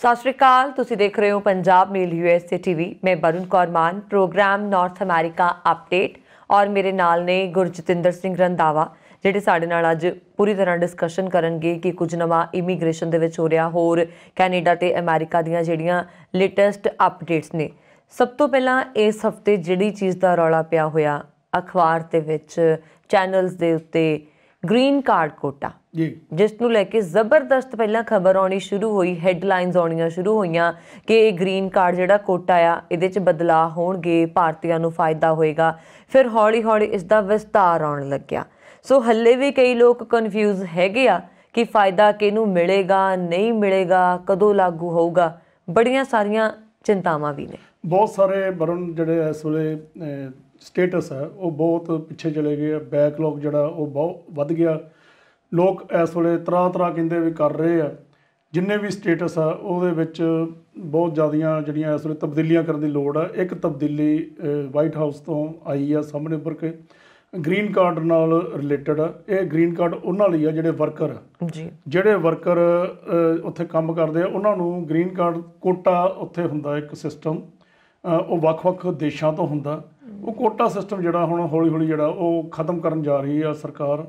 ਸਤਿ ਸ਼੍ਰੀ ਅਕਾਲ ਤੁਸੀਂ ਦੇਖ ਰਹੇ ਹੋ ਪੰਜਾਬ ਮੇਲ ਯੂਐਸਏ ਟੀਵੀ ਮੈਂ Barun Kaur Maan program North America update ਔਰ ਮੇਰੇ ਨਾਲ ਨੇ ਗੁਰਜਤਿੰਦਰ ਸਿੰਘ ਰੰਦਾਵਾ ਜਿਹੜੇ ਸਾਡੇ ਨਾਲ ਅੱਜ ਪੂਰੀ ਤਰ੍ਹਾਂ ਡਿਸਕਸ਼ਨ ਕਰਨਗੇ ਕਿ ਕੁਝ ਨਵਾਂ ਇਮੀਗ੍ਰੇਸ਼ਨ ਦੇ ਵਿੱਚ ਹੋ ਰਿਹਾ ਹੋਰ ਕੈਨੇਡਾ ਤੇ ਅਮਰੀਕਾ ਦੀਆਂ ਜਿਹੜੀਆਂ ਲੇਟੈਸਟ ਅਪਡੇਟਸ ਨੇ ਸਭ ਤੋਂ ਪਹਿਲਾਂ ਇਸ ਹਫਤੇ ਜਿਹੜੀ ਚੀਜ਼ ਦਾ ਰੌਲਾ ਪਿਆ ਹੋਇਆ ਅਖਬਾਰ ਦੇ ਵਿੱਚ ਚੈਨਲਸ ਦੇ ਉੱਤੇ ਗ੍ਰੀਨ ਕਾਰਡ ਕੋਟਾ ਜੀ ਜਿਸ ਨੂੰ ਲੈ ਕੇ ਜ਼ਬਰਦਸਤ ਪਹਿਲਾਂ ਖਬਰ ਆਉਣੀ ਸ਼ੁਰੂ ਹੋਈ ਹੈਡਲਾਈਨਸ ਆਉਣੀਆਂ ਸ਼ੁਰੂ ਹੋਈਆਂ ਕਿ ਇਹ ਗ੍ਰੀਨ ਕਾਰਡ ਜਿਹੜਾ ਕੋਟਾ ਆ ਇਹਦੇ 'ਚ ਬਦਲਾਅ ਹੋਣਗੇ ਭਾਰਤੀਆਂ ਨੂੰ ਫਾਇਦਾ ਹੋਏਗਾ ਫਿਰ ਹੌਲੀ-ਹੌਲੀ ਇਸ ਦਾ ਵਿਸਤਾਰ ਆਉਣ ਲੱਗਿਆ ਸੋ ਹੱਲੇ ਵੀ ਕਈ ਲੋਕ ਕਨਫਿਊਜ਼ ਹੈਗੇ ਆ ਕਿ ਫਾਇਦਾ ਕਿਹਨੂੰ ਮਿਲੇਗਾ ਨਹੀਂ ਮਿਲੇਗਾ ਕਦੋਂ ਲਾਗੂ ਹੋਊਗਾ ਬੜੀਆਂ ਸਾਰੀਆਂ ਚਿੰਤਾਵਾਂ ਵੀ ਨੇ ਬਹੁਤ ਸਾਰੇ ਬਰਨ ਜਿਹੜੇ ਇਸ ਵੇਲੇ ਸਟੇਟਸ ਹੈ ਉਹ ਬਹੁਤ ਪਿੱਛੇ ਚਲੇ ਗਏ ਆ ਬੈਕਲੌਗ ਜਿਹੜਾ ਉਹ ਬਹੁਤ ਵੱਧ ਗਿਆ ਲੋਕ ਇਸ ਵੇਲੇ ਤਰ੍ਹਾਂ ਤਰ੍ਹਾਂ ਕਹਿੰਦੇ ਵੀ ਕਰ ਰਹੇ ਆ ਜਿੰਨੇ ਵੀ ਸਟੇਟਸ ਆ ਉਹਦੇ ਵਿੱਚ ਬਹੁਤ ਜ਼ਿਆਦੀਆਂ ਜਿਹੜੀਆਂ ਇਸ ਵੇਲੇ ਤਬਦੀਲੀਆਂ ਕਰਨ ਦੀ ਲੋੜ ਆ ਇੱਕ ਤਬਦੀਲੀ ਵਾਈਟ ਹਾਊਸ ਤੋਂ ਆਈ ਆ ਸਾਹਮਣੇ ਉੱਪਰ ਕੇ ਗ੍ਰੀਨ ਕਾਰਡ ਨਾਲ ਰਿਲੇਟਡ ਆ ਇਹ ਗ੍ਰੀਨ ਕਾਰਡ ਉਹਨਾਂ ਲਈ ਆ ਜਿਹੜੇ ਵਰਕਰ ਜੀ ਜਿਹੜੇ ਵਰਕਰ ਉੱਥੇ ਕੰਮ ਕਰਦੇ ਆ ਉਹਨਾਂ ਨੂੰ ਗ੍ਰੀਨ ਕਾਰਡ ਕੋਟਾ ਉੱਥੇ ਹੁੰਦਾ ਇੱਕ ਸਿਸਟਮ ਉਹ ਵੱਖ-ਵੱਖ ਦੇਸ਼ਾਂ ਤੋਂ ਹੁੰਦਾ ਉਹ ਕੋਟਾ ਸਿਸਟਮ ਜਿਹੜਾ ਹੁਣ ਹੌਲੀ ਹੌਲੀ ਜਿਹੜਾ ਉਹ ਖਤਮ ਕਰਨ ਜਾ ਰਹੀ ਆ ਸਰਕਾਰ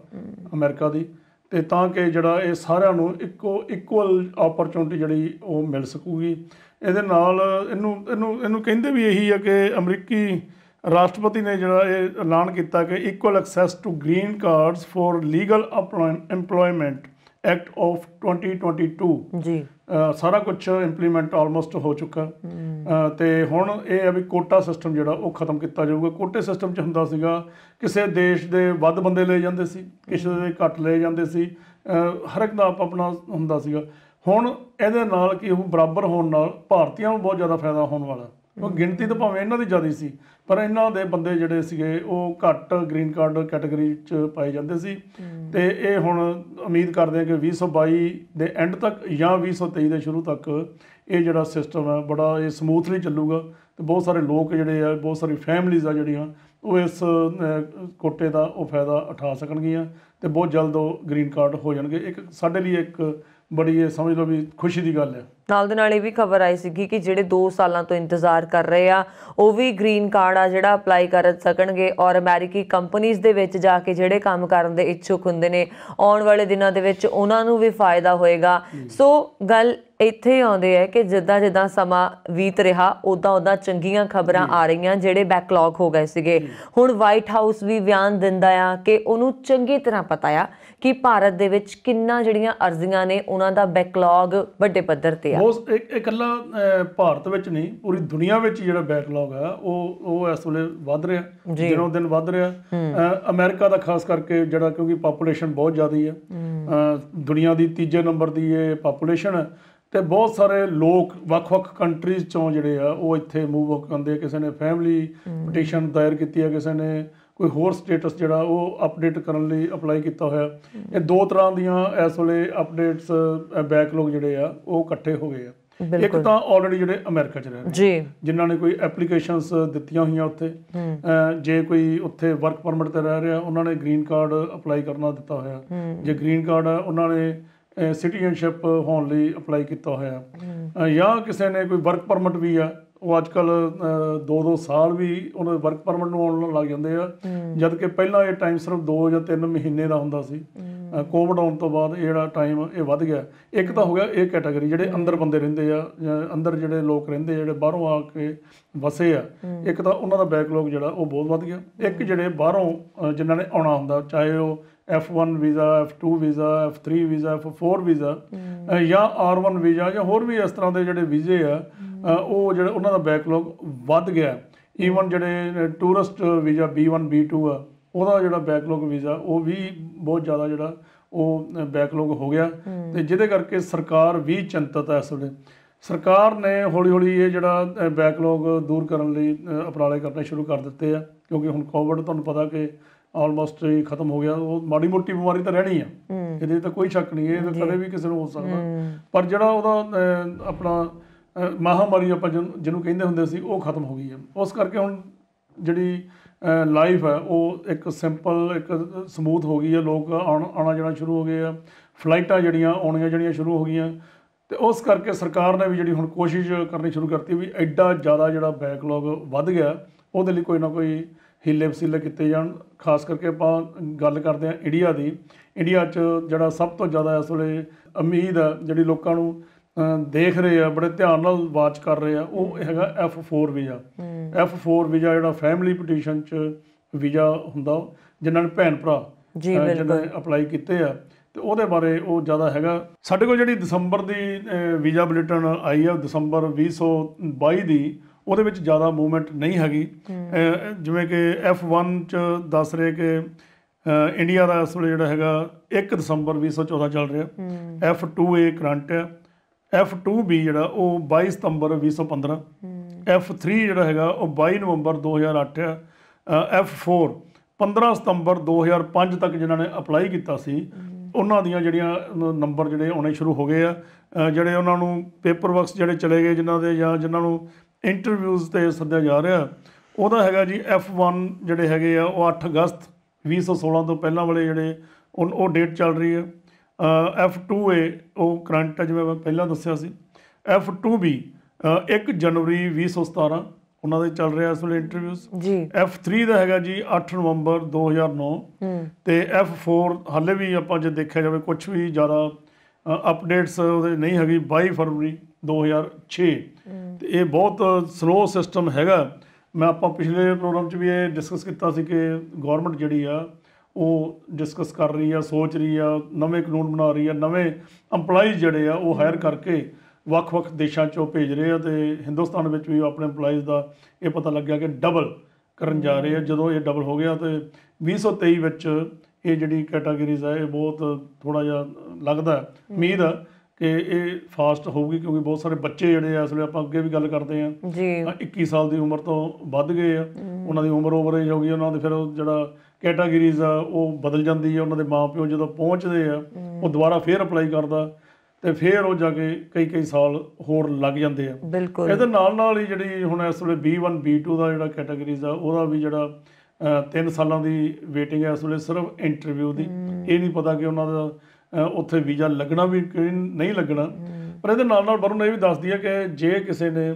ਅਮਰੀਕਾ ਦੀ ਤੇ ਤਾਂ ਕਿ ਜਿਹੜਾ ਇਹ ਸਾਰਿਆਂ ਨੂੰ ਇੱਕੋ ਇਕੁਅਲ ਓਪਰਚੁਨਿਟੀ ਜਿਹੜੀ ਉਹ ਮਿਲ ਸਕੂਗੀ ਇਹਦੇ ਨਾਲ ਇਹਨੂੰ ਇਹਨੂੰ ਇਹਨੂੰ ਕਹਿੰਦੇ ਵੀ ਇਹੀ ਆ ਕਿ ਅਮਰੀਕੀ ਰਾਸ਼ਟਰਪਤੀ ਨੇ ਜਿਹੜਾ ਇਹ ਐਲਾਨ ਕੀਤਾ ਕਿ equal access to green cards for legal employment act of 2022 ਜੀ ਸਾਰਾ ਕੁਝ ਇੰਪਲੀਮੈਂਟ ਆਲਮੋਸਟ ਹੋ ਚੁੱਕਾ ਤੇ ਹੁਣ ਇਹ ਹੈ ਵੀ ਕੋਟਾ ਸਿਸਟਮ ਜਿਹੜਾ ਉਹ ਖਤਮ ਕੀਤਾ ਜਾਊਗਾ ਕੋਟੇ ਸਿਸਟਮ 'ਚ ਹੁੰਦਾ ਸੀਗਾ ਕਿਸੇ ਦੇਸ਼ ਦੇ ਵੱਧ ਬੰਦੇ ਲਏ ਜਾਂਦੇ ਸੀ ਕਿਸੇ ਦੇ ਘੱਟ ਲਏ ਜਾਂਦੇ ਸੀ ਹਰ ਇੱਕ ਦਾ ਆਪਣਾ ਹੁੰਦਾ ਸੀਗਾ ਹੁਣ ਇਹਦੇ ਨਾਲ ਕੀ ਉਹ ਬਰਾਬਰ ਹੋਣ ਨਾਲ ਭਾਰਤੀਆਂ ਨੂੰ ਬਹੁਤ ਜ਼ਿਆਦਾ ਫਾਇਦਾ ਹੋਣ ਵਾਲਾ ਉਹ ਗਿਣਤੀ ਤਾਂ ਭਾਵੇਂ ਇਹਨਾਂ ਦੀ ਜ਼ਿਆਦਾ ਸੀ ਪਰ ਇਹਨਾਂ ਦੇ ਬੰਦੇ ਜਿਹੜੇ ਸੀਗੇ ਉਹ ਘੱਟ ਗ੍ਰੀਨ ਕਾਰਡ ਕੈਟਾਗਰੀ ਚ ਪਾਏ ਜਾਂਦੇ ਸੀ ਤੇ ਇਹ ਹੁਣ ਉਮੀਦ ਕਰਦੇ ਆ ਕਿ 2022 ਦੇ ਐਂਡ ਤੱਕ ਜਾਂ 2023 ਦੇ ਸ਼ੁਰੂ ਤੱਕ ਇਹ ਜਿਹੜਾ ਸਿਸਟਮ ਹੈ ਬੜਾ ਇਹ ਸਮੂਥਲੀ ਚੱਲੂਗਾ ਤੇ ਬਹੁਤ ਸਾਰੇ ਲੋਕ ਜਿਹੜੇ ਆ ਬਹੁਤ ਸਾਰੀ ਫੈਮਲੀਆਂ ਆ ਜਿਹੜੀਆਂ ਉਹ ਇਸ ਕੋਟੇ ਦਾ ਉਹ ਫਾਇਦਾ ਉਠਾ ਸਕਣਗੀਆਂ ਤੇ ਬਹੁਤ ਜਲਦ ਉਹ ਗ੍ਰੀਨ ਕਾਰਡ ਹੋ ਜਾਣਗੇ ਇੱਕ ਸਾਡੇ ਲਈ ਇੱਕ ਬੜੀ ਇਹ ਸਮਝ ਲਓ ਵੀ ਖੁਸ਼ੀ ਦੀ ਗੱਲ ਹੈ ਨਾਲ ਦੇ ਨਾਲ ਇਹ ਵੀ ਖਬਰ ਆਈ ਸੀਗੀ ਕਿ ਜਿਹੜੇ 2 ਸਾਲਾਂ ਤੋਂ ਇੰਤਜ਼ਾਰ ਕਰ ਰਹੇ ਆ ਉਹ ਵੀ ਗ੍ਰੀਨ ਕਾਰਡ ਆ ਜਿਹੜਾ ਅਪਲਾਈ ਕਰ ਸਕਣਗੇ ਔਰ ਅਮਰੀਕੀ ਕੰਪਨੀਆਂ ਦੇ ਵਿੱਚ ਜਾ ਕੇ ਜਿਹੜੇ ਕੰਮ ਕਰਨ ਦੇ ਇੱਛੁਕ ਹੁੰਦੇ ਨੇ ਆਉਣ ਵਾਲੇ ਦਿਨਾਂ ਦੇ ਵਿੱਚ ਉਹਨਾਂ ਨੂੰ ਵੀ ਫਾਇਦਾ ਹੋਏਗਾ ਸੋ ਗੱਲ ਇੱਥੇ ਆਉਂਦੇ ਹੈ ਕਿ ਜਿੱਦਾਂ ਜਿੱਦਾਂ ਸਮਾਂ ਬੀਤ ਰਿਹਾ ਉਦਾਂ ਉਦਾਂ ਚੰਗੀਆਂ ਖਬਰਾਂ ਆ ਰਹੀਆਂ ਜਿਹੜੇ ਬੈਕਲੌਗ ਹੋ ਗਏ ਸੀਗੇ ਹੁਣ ਵਾਈਟ ਹਾਊਸ ਵੀ ਬਿਆਨ ਦਿੰਦਾ ਆ ਕਿ ਉਹਨੂੰ ਚੰਗੀ ਤਰ੍ਹਾਂ ਪਤਾ ਆ ਕਿ ਭਾਰਤ ਦੇ ਵਿੱਚ ਕਿੰਨਾ ਜਿਹੜੀਆਂ ਅਰਜ਼ੀਆਂ ਨੇ ਉਹਨਾਂ ਦਾ ਬੈਕਲੌਗ ਵੱਡੇ ਪੱਧਰ ਤੇ ਗਿਆ ਬਹੁਤ ਇਕੱਲਾ ਭਾਰਤ ਵਿੱਚ ਨਹੀਂ ਪੂਰੀ ਦੁਨੀਆ ਵਿੱਚ ਜਿਹੜਾ ਬੈਕਲੌਗ ਆ ਉਹ ਉਹ ਇਸ ਵੇਲੇ ਵੱਧ ਰਿਹਾ ਦਿਨੋਂ ਦਿਨ ਵੱਧ ਰਿਹਾ ਅਮਰੀਕਾ ਦਾ ਖਾਸ ਕਰਕੇ ਜਿਹੜਾ ਕਿਉਂਕਿ ਪੋਪੂਲੇਸ਼ਨ ਬਹੁਤ ਜ਼ਿਆਦਾ ਹੈ ਦੁਨੀਆ ਦੀ ਤੀਜੇ ਨੰਬਰ ਦੀ ਇਹ ਪੋਪੂਲੇਸ਼ਨ ਤੇ ਬਹੁਤ ਸਾਰੇ ਲੋਕ ਵੱਖ-ਵੱਖ ਕੰਟਰੀਜ਼ ਚੋਂ ਜਿਹੜੇ ਆ ਉਹ ਇੱਥੇ ਮੂਵ ਹੋ ਕੰਦੇ ਕਿਸੇ ਨੇ ਫੈਮਿਲੀ ਪਟੀਸ਼ਨ ਦਾਇਰ ਕੀਤੀ ਹੈ ਕਿਸੇ ਨੇ ਕੋਈ ਹੋਰ ਸਟੇਟਸ ਜਿਹੜਾ ਉਹ ਅਪਡੇਟ ਕਰਨ ਲਈ ਅਪਲਾਈ ਕੀਤਾ ਹੋਇਆ ਇਹ ਦੋ ਤਰ੍ਹਾਂ ਦੀਆਂ ਇਸ ਵੇਲੇ ਅਪਡੇਟਸ ਬੈਕਲੌਗ ਜਿਹੜੇ ਆ ਉਹ ਇਕੱਠੇ ਹੋ ਗਏ ਆ ਇੱਕ ਤਾਂ ਆਲਰੇਡੀ ਜਿਹੜੇ ਅਮਰੀਕਾ ਚ ਰਹਿ ਰਹੇ ਜੀ ਜਿਨ੍ਹਾਂ ਨੇ ਕੋਈ ਐਪਲੀਕੇਸ਼ਨਸ ਦਿੱਤੀਆਂ ਹੋਈਆਂ ਉੱਥੇ ਜੇ ਕੋਈ ਉੱਥੇ ਵਰਕ ਪਰਮਿਟ ਤੇ ਰਹਿ ਰਿਹਾ ਉਹਨਾਂ ਨੇ ਗ੍ਰੀਨ ਕਾਰਡ ਅਪਲਾਈ ਕਰਨਾ ਦਿੱਤਾ ਹੋਇਆ ਜੇ ਗ੍ਰੀਨ ਕਾਰਡ ਆ ਉਹਨਾਂ ਨੇ ਸਿਟੀਜ਼ਨਸ਼ਿਪ ਹੋਣ ਲਈ ਅਪਲਾਈ ਕੀਤਾ ਹੋਇਆ ਜਾਂ ਕਿਸੇ ਨੇ ਕੋਈ ਵਰਕ ਪਰਮਿਟ ਵੀ ਆ ਉਹ ਅੱਜ ਕੱਲ 2-2 ਸਾਲ ਵੀ ਉਹਨਾਂ ਦੇ ਵਰਕ ਪਰਮਿਟ ਨੂੰ ਆਉਣ ਲੱਗ ਜਾਂਦੇ ਆ ਜਦ ਕਿ ਪਹਿਲਾਂ ਇਹ ਟਾਈਮ ਸਿਰਫ 2 ਜਾਂ 3 ਮਹੀਨੇ ਦਾ ਹੁੰਦਾ ਸੀ ਕੋਵਿਡ ਆਉਣ ਤੋਂ ਬਾਅਦ ਜਿਹੜਾ ਟਾਈਮ ਇਹ ਵੱਧ ਗਿਆ ਇੱਕ ਤਾਂ ਹੋ ਗਿਆ ਇਹ ਕੈਟਾਗਰੀ ਜਿਹੜੇ ਅੰਦਰ ਬੰਦੇ ਰਹਿੰਦੇ ਆ ਅੰਦਰ ਜਿਹੜੇ ਲੋਕ ਰਹਿੰਦੇ ਜਿਹੜੇ ਬਾਹਰੋਂ ਆ ਕੇ ਵਸੇ ਆ ਇੱਕ ਤਾਂ ਉਹਨਾਂ ਦਾ ਬੈਕਲੌਗ ਜਿਹੜਾ ਉਹ ਬਹੁਤ ਵੱਧ ਗਿਆ ਇੱਕ ਜਿਹੜੇ ਬਾਹਰੋਂ ਜਿਨ੍ਹਾਂ ਨੇ ਆਉਣਾ ਹੁੰਦਾ ਚਾਹੇ ਉਹ F1 visa F2 visa F3 visa F4 visa ਜਾਂ R1 ਵੀਜ਼ਾ ਜਾਂ ਹੋਰ ਵੀ ਇਸ ਤਰ੍ਹਾਂ ਦੇ ਜਿਹੜੇ ਵੀਜ਼ੇ ਆ ਉਹ ਜਿਹੜਾ ਉਹਨਾਂ ਦਾ ਬੈਕਲੌਗ ਵੱਧ ਗਿਆ ਈਵਨ ਜਿਹੜੇ ਟੂਰਿਸਟ ਵੀਜ਼ਾ B1 B2 ਆ ਉਹਦਾ ਜਿਹੜਾ ਬੈਕਲੌਗ ਵੀਜ਼ਾ ਉਹ ਵੀ ਬਹੁਤ ਜ਼ਿਆਦਾ ਜਿਹੜਾ ਉਹ ਬੈਕਲੌਗ ਹੋ ਗਿਆ ਤੇ ਜਿਹਦੇ ਕਰਕੇ ਸਰਕਾਰ ਵੀ ਚਿੰਤਤ ਹੈ ਇਸ ਵੇਲੇ ਸਰਕਾਰ ਨੇ ਹੌਲੀ ਹੌਲੀ ਇਹ ਜਿਹੜਾ ਬੈਕਲੌਗ ਦੂਰ ਕਰਨ ਲਈ ਉਪਰਾਲੇ ਕਰਨੇ ਸ਼ੁਰੂ ਕਰ ਦਿੱਤੇ ਆ ਕਿਉਂਕਿ ਹੁਣ ਕੋਵਿਡ ਤੁਹਾਨੂੰ ਪਤਾ ਕਿ ਆਲਮੋਸਟ ਹੀ ਖਤਮ ਹੋ ਗਿਆ ਉਹ ਮਾੜੀ ਮੋਟੀ ਬਿਮਾਰੀ ਤਾਂ ਰਹਿਣੀ ਆ ਇਹਦੇ ਤਾਂ ਕੋਈ ਸ਼ੱਕ ਨਹੀਂ ਇਹ ਕਦੇ ਵੀ ਕਿਸੇ ਨੂੰ ਹੋ ਸਕਦਾ ਪਰ ਜਿਹੜਾ ਉਹਦਾ ਆਪਣਾ ਮਹਾਮਾਰੀ ਆਪਾਂ ਜਿਹਨੂੰ ਕਹਿੰਦੇ ਹੁੰਦੇ ਸੀ ਉਹ ਖਤਮ ਹੋ ਗਈ ਹੈ ਉਸ ਕਰਕੇ ਹੁਣ ਜਿਹੜੀ ਲਾਈਫ ਹੈ ਉਹ ਇੱਕ ਸਿੰਪਲ ਇੱਕ ਸਮੂਥ ਹੋ ਗਈ ਹੈ ਲੋਕ ਆਉਣਾ ਜਾਣਾ ਸ਼ੁਰੂ ਹੋ ਗਏ ਆ ਫਲਾਈਟਾਂ ਜਿਹੜੀਆਂ ਆਉਣੀਆਂ ਜਿਹੜੀਆਂ ਸ਼ੁਰੂ ਹੋ ਗਈਆਂ ਤੇ ਉਸ ਕਰਕੇ ਸਰਕਾਰ ਨੇ ਵੀ ਜਿਹੜੀ ਹੁਣ ਕੋਸ਼ਿਸ਼ ਕਰਨੀ ਸ਼ੁਰੂ ਕਰਤੀ ਵੀ ਐਡਾ ਜ਼ਿਆਦਾ ਜਿਹੜਾ ਬੈਕਲੌਗ ਵੱਧ ਗਿਆ ਉਹਦੇ ਲਈ ਕੋਈ ਨਾ ਕੋਈ ਹਿੱਲੇ ਵਸੀਲੇ ਕੀਤੇ ਜਾਣ ਖਾਸ ਕਰਕੇ ਆਪਾਂ ਗੱਲ ਕਰਦੇ ਆ ਇੰਡੀਆ ਦੀ ਇੰਡੀਆ 'ਚ ਜਿਹੜਾ ਸਭ ਤੋਂ ਜ਼ਿਆਦਾ ਇਸ ਵੇਲੇ ਉਮੀਦ ਜਿਹੜੀ ਲੋਕਾਂ ਨੂੰ ਦੇਖ ਰਹੇ ਆ ਬੜੇ ਧਿਆਨ ਨਾਲ ਵਾਚ ਕਰ ਰਹੇ ਆ ਉਹ ਹੈਗਾ F4 ਵੀਜ਼ਾ F4 ਵੀਜ਼ਾ ਜਿਹੜਾ ਫੈਮਿਲੀ ਪਟੀਸ਼ਨ ਚ ਵੀਜ਼ਾ ਹੁੰਦਾ ਜਿਨ੍ਹਾਂ ਨੇ ਭੈਣ ਭਰਾ ਜੀ ਬਿਲਕੁਲ ਅਪਲਾਈ ਕੀਤੇ ਆ ਤੇ ਉਹਦੇ ਬਾਰੇ ਉਹ ਜ਼ਿਆਦਾ ਹੈਗਾ ਸਾਡੇ ਕੋਲ ਜਿਹੜੀ ਦਸੰਬਰ ਦੀ ਵੀਜ਼ਾ ਬੁਲੇਟਿਨ ਆਈ ਆ ਦਸੰਬਰ 2022 ਦੀ ਉਹਦੇ ਵਿੱਚ ਜ਼ਿਆਦਾ ਮੂਵਮੈਂਟ ਨਹੀਂ ਹੈਗੀ ਜਿਵੇਂ ਕਿ F1 ਚ ਦੱਸ ਰਹੇ ਕਿ ਇੰਡੀਆ ਦਾ ਇਸ ਵੇਲੇ ਜਿਹੜਾ ਹੈਗਾ 1 ਦਸੰਬਰ 2014 ਚੱਲ ਰਿਹਾ F2A ਕਰੰਟ ਹੈ F2B ਜਿਹੜਾ ਉਹ 22 ਸਤੰਬਰ 2015 F3 ਜਿਹੜਾ ਹੈਗਾ ਉਹ 22 ਨਵੰਬਰ 2008 F4 15 ਸਤੰਬਰ 2005 ਤੱਕ ਜਿਨ੍ਹਾਂ ਨੇ ਅਪਲਾਈ ਕੀਤਾ ਸੀ ਉਹਨਾਂ ਦੀਆਂ ਜਿਹੜੀਆਂ ਨੰਬਰ ਜਿਹੜੇ ਆਉਣੇ ਸ਼ੁਰੂ ਹੋ ਗਏ ਆ ਜਿਹੜੇ ਉਹਨਾਂ ਨੂੰ ਪੇਪਰ ਵਰਕਸ ਜਿਹੜੇ ਚਲੇ ਗਏ ਜਿਨ੍ਹਾਂ ਦੇ ਜਾਂ ਜਿਨ੍ਹਾਂ ਨੂੰ ਇੰਟਰਵਿਊਜ਼ ਤੇ ਸੱਦਿਆ ਜਾ ਰਿਹਾ ਉਹਦਾ ਹੈਗਾ ਜੀ F1 ਜਿਹੜੇ ਹੈਗੇ ਆ ਉਹ 8 ਅਗਸਤ 2016 ਤੋਂ ਪਹਿਲਾਂ ਵਾਲੇ ਜਿਹੜੇ ਉਹ ਡੇਟ ਚੱਲ ਰਹੀ ਹੈ F2A ਉਹ ਕਰੰਟ ਹੈ ਜਿਵੇਂ ਮੈਂ ਪਹਿਲਾਂ ਦੱਸਿਆ ਸੀ F2B 1 ਜਨਵਰੀ 2017 ਉਹਨਾਂ ਦੇ ਚੱਲ ਰਿਹਾ ਇਸ ਵੇਲੇ ਇੰਟਰਵਿਊਸ ਜੀ F3 ਦਾ ਹੈਗਾ ਜੀ 8 ਨਵੰਬਰ 2009 ਤੇ F4 ਹਾਲੇ ਵੀ ਆਪਾਂ ਜੇ ਦੇਖਿਆ ਜਾਵੇ ਕੁਝ ਵੀ ਜ਼ਿਆਦਾ ਅਪਡੇਟਸ ਉਹਦੇ ਨਹੀਂ ਹੈਗੀ 22 ਫਰਵਰੀ 2006 ਤੇ ਇਹ ਬਹੁਤ ਸਲੋ ਸਿਸਟਮ ਹੈਗਾ ਮੈਂ ਆਪਾਂ ਪਿਛਲੇ ਪ੍ਰੋਗਰਾਮ 'ਚ ਵੀ ਇਹ ਡਿਸਕਸ ਕੀਤਾ ਸੀ ਕਿ ਗਵਰਨਮੈਂਟ ਜਿਹੜੀ ਆ ਉਹ ਡਿਸਕਸ ਕਰ ਰਹੀ ਆ ਸੋਚ ਰਹੀ ਆ ਨਵੇਂ ਕਾਨੂੰਨ ਬਣਾ ਰਹੀ ਆ ਨਵੇਂ EMPLOYEE ਜਿਹੜੇ ਆ ਉਹ ਹਾਇਰ ਕਰਕੇ ਵੱਖ-ਵੱਖ ਦੇਸ਼ਾਂ 'ਚੋਂ ਭੇਜ ਰਹੇ ਆ ਤੇ ਹਿੰਦੁਸਤਾਨ ਵਿੱਚ ਵੀ ਆਪਣੇ EMPLOYEES ਦਾ ਇਹ ਪਤਾ ਲੱਗਿਆ ਕਿ ਡਬਲ ਕਰਨ ਜਾ ਰਹੇ ਆ ਜਦੋਂ ਇਹ ਡਬਲ ਹੋ ਗਿਆ ਤੇ 2023 ਵਿੱਚ ਇਹ ਜਿਹੜੀ ਕੈਟਾਗਰੀਜ਼ ਆ ਇਹ ਬਹੁਤ ਥੋੜਾ ਜਿਹਾ ਲੱਗਦਾ ਉਮੀਦ ਆ ਕਿ ਇਹ ਫਾਸਟ ਹੋਊਗੀ ਕਿਉਂਕਿ ਬਹੁਤ ਸਾਰੇ ਬੱਚੇ ਜਿਹੜੇ ਆ ਅਸਲ ਆਪਾਂ ਅੱਗੇ ਵੀ ਗੱਲ ਕਰਦੇ ਆ ਜੀ 21 ਸਾਲ ਦੀ ਉਮਰ ਤੋਂ ਵੱਧ ਗਏ ਆ ਉਹਨਾਂ ਦੀ ਉਮਰ ਓਵਰੇਜ ਹੋ ਗਈ ਉਹਨਾਂ ਦੇ ਫਿਰ ਜਿਹੜਾ ਕੈਟਾਗਰੀਜ਼ ਆ ਉਹ ਬਦਲ ਜਾਂਦੀ ਹੈ ਉਹਨਾਂ ਦੇ ਮਾਪਿਓ ਜਦੋਂ ਪਹੁੰਚਦੇ ਆ ਉਹ ਦੁਬਾਰਾ ਫੇਰ ਅਪਲਾਈ ਕਰਦਾ ਤੇ ਫੇਰ ਉਹ ਜਾ ਕੇ ਕਈ ਕਈ ਸਾਲ ਹੋਰ ਲੱਗ ਜਾਂਦੇ ਆ ਬਿਲਕੁਲ ਇਹਦੇ ਨਾਲ ਨਾਲ ਹੀ ਜਿਹੜੀ ਹੁਣ ਇਸ ਵੇਲੇ B1 B2 ਦਾ ਜਿਹੜਾ ਕੈਟਾਗਰੀਜ਼ ਆ ਉਹਦਾ ਵੀ ਜਿਹੜਾ 3 ਸਾਲਾਂ ਦੀ ਵੇਟਿੰਗ ਹੈ ਇਸ ਵੇਲੇ ਸਿਰਫ ਇੰਟਰਵਿਊ ਦੀ ਇਹ ਨਹੀਂ ਪਤਾ ਕਿ ਉਹਨਾਂ ਦਾ ਉੱਥੇ ਵੀਜ਼ਾ ਲੱਗਣਾ ਵੀ ਨਹੀਂ ਲੱਗਣਾ ਪਰ ਇਹਦੇ ਨਾਲ ਨਾਲ ਵਰੁਣ ਇਹ ਵੀ ਦੱਸਦੀ ਹੈ ਕਿ ਜੇ ਕਿਸੇ ਨੇ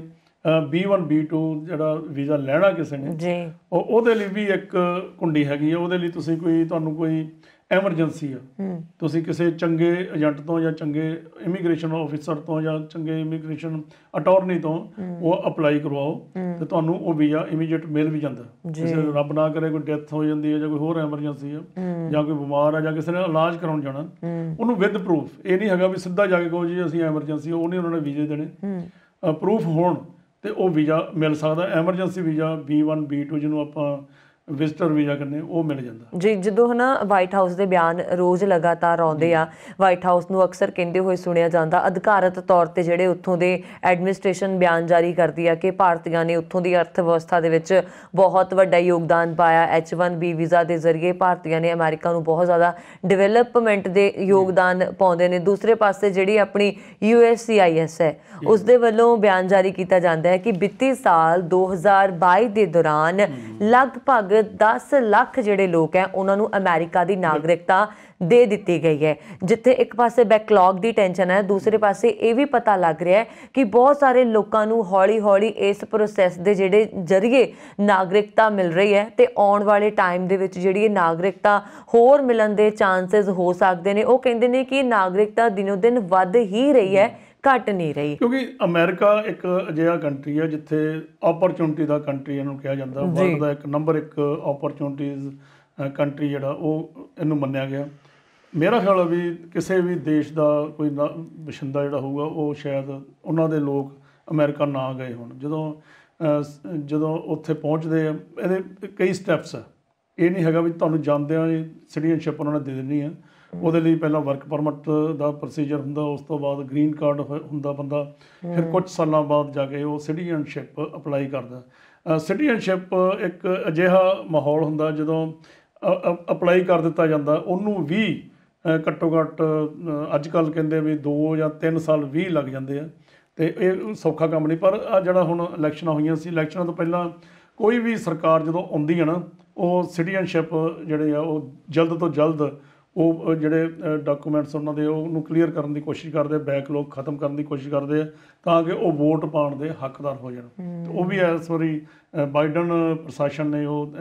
B1 B2 ਜਿਹੜਾ ਵੀਜ਼ਾ ਲੈਣਾ ਕਿਸੇ ਨੇ ਜੀ ਉਹ ਉਹਦੇ ਲਈ ਵੀ ਇੱਕ ਕੁੰਡੀ ਹੈਗੀ ਹੈ ਉਹਦੇ ਲਈ ਤੁਸੀਂ ਕੋਈ ਤੁਹਾਨੂੰ ਕੋਈ ਐਮਰਜੈਂਸੀ ਆ ਤੁਸੀਂ ਕਿਸੇ ਚੰਗੇ ਏਜੰਟ ਤੋਂ ਜਾਂ ਚੰਗੇ ਇਮੀਗ੍ਰੇਸ਼ਨ ਆਫੀਸਰ ਤੋਂ ਜਾਂ ਚੰਗੇ ਇਮੀਗ੍ਰੇਸ਼ਨ ਅਟਾਰਨੀ ਤੋਂ ਉਹ ਅਪਲਾਈ ਕਰਵਾਓ ਤੇ ਤੁਹਾਨੂੰ ਉਹ ਵੀਜ਼ਾ ਇਮੀਡੀਏਟ ਮਿਲ ਵੀ ਜਾਂਦਾ ਕਿਸੇ ਰੱਬ ਨਾ ਕਰੇ ਕੋਈ ਡੈਥ ਹੋ ਜਾਂਦੀ ਹੈ ਜਾਂ ਕੋਈ ਹੋਰ ਐਮਰਜੈਂਸੀ ਆ ਜਾਂ ਕੋਈ ਬਿਮਾਰ ਆ ਜਾਂ ਕਿਸੇ ਨੇ ਇਲਾਜ ਕਰਾਉਣ ਜਾਣਾ ਉਹਨੂੰ ਵਿਦ ਪ੍ਰੂਫ ਇਹ ਨਹੀਂ ਹੈਗਾ ਵੀ ਸਿੱਧਾ ਜਾ ਕੇ ਕਹੋ ਜੀ ਅਸੀਂ ਐਮਰਜੈਂਸੀ ਉਹ ਨਹੀਂ ਉਹਨਾਂ ਨੇ ਵੀਜ਼ੇ ਦੇਣੇ ਪ੍ਰੂਫ ਹੋਣ ਅਤੇ ਉਹ ਵੀਜ਼ਾ ਮਿਲ ਸਕਦਾ emergency visa B one B two ਜਿਹਨੂੰ ਆਪਾਂ ਵਿਜ਼ਟਰ ਵੀਜ਼ਾ ਕਰਨੇ ਉਹ ਮਿਲ ਜਾਂਦਾ ਜੀ ਜਦੋਂ ਹਨਾ ਵਾਈਟ ਹਾਊਸ ਦੇ ਬਿਆਨ ਰੋਜ਼ ਲਗਾਤਾਰ ਆਉਂਦੇ ਆ ਵਾਈਟ ਹਾਊਸ ਨੂੰ ਅਕਸਰ ਕਹਿੰਦੇ ਹੋਏ ਸੁਣਿਆ ਜਾਂਦਾ ਅਧਿਕਾਰਤ ਤੌਰ ਤੇ ਜਿਹੜੇ ਉੱਥੋਂ ਦੇ ਐਡਮਿਨਿਸਟ੍ਰੇਸ਼ਨ ਬਿਆਨ ਜਾਰੀ ਕਰਦੀ ਆ ਕਿ ਭਾਰਤੀਆਂ ਨੇ ਉੱਥੋਂ ਦੀ ਅਰਥ ਵਿਵਸਥਾ ਦੇ ਵਿੱਚ ਬਹੁਤ ਵੱਡਾ ਯੋਗਦਾਨ ਪਾਇਆ H1B ਵੀਜ਼ਾ ਦੇ ਜ਼ਰੀਏ ਭਾਰਤੀਆਂ ਨੇ ਅਮਰੀਕਾ ਨੂੰ ਬਹੁਤ ਜ਼ਿਆਦਾ ਡਿਵੈਲਪਮੈਂਟ ਦੇ ਯੋਗਦਾਨ ਪਾਉਂਦੇ ਨੇ ਦੂਸਰੇ ਪਾਸੇ ਜਿਹੜੀ ਆਪਣੀ USCIS ਹੈ ਉਸ ਦੇ ਵੱਲੋਂ ਬਿਆਨ ਜਾਰੀ ਕੀਤਾ ਜਾਂਦਾ ਹੈ ਕਿ ਵਿੱਤੀ ਸਾਲ 2022 ਦੇ ਦੌਰਾਨ ਲਗਭਗ ਲਗਭਗ 10 ਲੱਖ ਜਿਹੜੇ ਲੋਕ ਹੈ ਉਹਨਾਂ ਨੂੰ ਅਮਰੀਕਾ ਦੀ ਨਾਗਰਿਕਤਾ ਦੇ ਦਿੱਤੀ ਗਈ ਹੈ ਜਿੱਥੇ ਇੱਕ ਪਾਸੇ ਬੈਕਲੌਗ ਦੀ ਟੈਨਸ਼ਨ ਹੈ ਦੂਸਰੇ ਪਾਸੇ ਇਹ ਵੀ ਪਤਾ ਲੱਗ ਰਿਹਾ ਹੈ ਕਿ ਬਹੁਤ ਸਾਰੇ ਲੋਕਾਂ ਨੂੰ ਹੌਲੀ-ਹੌਲੀ ਇਸ ਪ੍ਰੋਸੈਸ ਦੇ ਜਿਹੜੇ ਜ਼ਰੀਏ ਨਾਗਰਿਕਤਾ ਮਿਲ ਰਹੀ ਹੈ ਤੇ ਆਉਣ ਵਾਲੇ ਟਾਈਮ ਦੇ ਵਿੱਚ ਜਿਹੜੀ ਇਹ ਨਾਗਰਿਕਤਾ ਹੋਰ ਮਿਲਣ ਦੇ ਚਾਂਸਸ ਹੋ ਸਕਦੇ ਨੇ ਉਹ ਕਹਿੰਦੇ ਨੇ ਕਿ ਨਾਗਰਿਕਤਾ ਦਿਨੋ-ਦਿਨ ਵੱਧ ਹੀ ਰਹੀ ਹੈ ਘਟ ਨਹੀਂ ਰਹੀ ਕਿਉਂਕਿ ਅਮਰੀਕਾ ਇੱਕ ਅਜਿਹਾ ਕੰਟਰੀ ਹੈ ਜਿੱਥੇ ਓਪਰਚੁਨਿਟੀ ਦਾ ਕੰਟਰੀ ਇਹਨੂੰ ਕਿਹਾ ਜਾਂਦਾ ਵਰਲਡ ਦਾ ਇੱਕ ਨੰਬਰ ਇੱਕ ਓਪਰਚੁਨਿਟੀਜ਼ ਕੰਟਰੀ ਜਿਹੜਾ ਉਹ ਇਹਨੂੰ ਮੰਨਿਆ ਗਿਆ ਮੇਰਾ ਖਿਆਲ ਹੈ ਵੀ ਕਿਸੇ ਵੀ ਦੇਸ਼ ਦਾ ਕੋਈ ਬਸ਼ਿੰਦਾ ਜਿਹੜਾ ਹੋਊਗਾ ਉਹ ਸ਼ਾਇਦ ਉਹਨਾਂ ਦੇ ਲੋਕ ਅਮਰੀਕਾ ਨਾ ਗਏ ਹੋਣ ਜਦੋਂ ਜਦੋਂ ਉੱਥੇ ਪਹੁੰਚਦੇ ਆ ਇਹਦੇ ਕਈ ਸਟੈਪਸ ਆ ਇਹ ਨਹੀਂ ਹੈਗਾ ਵੀ ਤੁਹਾਨੂੰ ਜਾਂਦੇ ਆ ਸਿਟੀਜ਼ਨਸ਼ਿਪ ਉਹਨਾਂ ਨੇ ਦੇ ਦੇਣੀ ਆ ਉਹਦੇ ਲਈ ਪਹਿਲਾਂ ਵਰਕ ਪਰਮਿਟ ਦਾ ਪ੍ਰੋਸੀਜਰ ਹੁੰਦਾ ਉਸ ਤੋਂ ਬਾਅਦ ਗ੍ਰੀਨ ਕਾਰਡ ਹੁੰਦਾ ਬੰਦਾ ਫਿਰ ਕੁਝ ਸਾਲਾਂ ਬਾਅਦ ਜਾ ਕੇ ਉਹ ਸਿਟੀਜ਼ਨਸ਼ਿਪ ਅਪਲਾਈ ਕਰਦਾ ਸਿਟੀਜ਼ਨਸ਼ਿਪ ਇੱਕ ਅਜਿਹਾ ਮਾਹੌਲ ਹੁੰਦਾ ਜਦੋਂ ਅਪਲਾਈ ਕਰ ਦਿੱਤਾ ਜਾਂਦਾ ਉਹਨੂੰ ਵੀ ਘੱਟੋ ਘੱਟ ਅੱਜ ਕੱਲ ਕਹਿੰਦੇ ਵੀ 2 ਜਾਂ 3 ਸਾਲ ਵੀ ਲੱਗ ਜਾਂਦੇ ਆ ਤੇ ਇਹ ਸੌਖਾ ਕੰਮ ਨਹੀਂ ਪਰ ਆ ਜਿਹੜਾ ਹੁਣ ਇਲੈਕਸ਼ਨਾਂ ਹੋਈਆਂ ਸੀ ਇਲੈਕਸ਼ਨਾਂ ਤੋਂ ਪਹਿਲਾਂ ਕੋਈ ਵੀ ਸਰਕਾਰ ਜਦੋਂ ਆਉਂਦੀ ਹੈ ਨਾ ਉਹ ਸਿਟੀਜ਼ਨਸ਼ਿਪ ਜਿਹੜੇ ਆ ਉਹ ਜਲਦ ਤੋਂ ਜਲਦ ਉਹ ਜਿਹੜੇ ਡਾਕੂਮੈਂਟਸ ਉਹਨਾਂ ਦੇ ਉਹਨੂੰ ਕਲੀਅਰ ਕਰਨ ਦੀ ਕੋਸ਼ਿਸ਼ ਕਰਦੇ ਬੈਕਲੌਗ ਖਤਮ ਕਰਨ ਦੀ ਕੋਸ਼ਿਸ਼ ਕਰਦੇ ਆ ਤਾਂ ਕਿ ਉਹ ਵੋਟ ਪਾਉਣ ਦੇ ਹੱਕਦਾਰ ਹੋ ਜਾਣ ਤੇ ਉਹ ਵੀ ਇਸ ਵਾਰੀ ਬਾਈਡਨ ਪ੍ਰਸ਼ਾਸਨ ਨੇ ਉਹ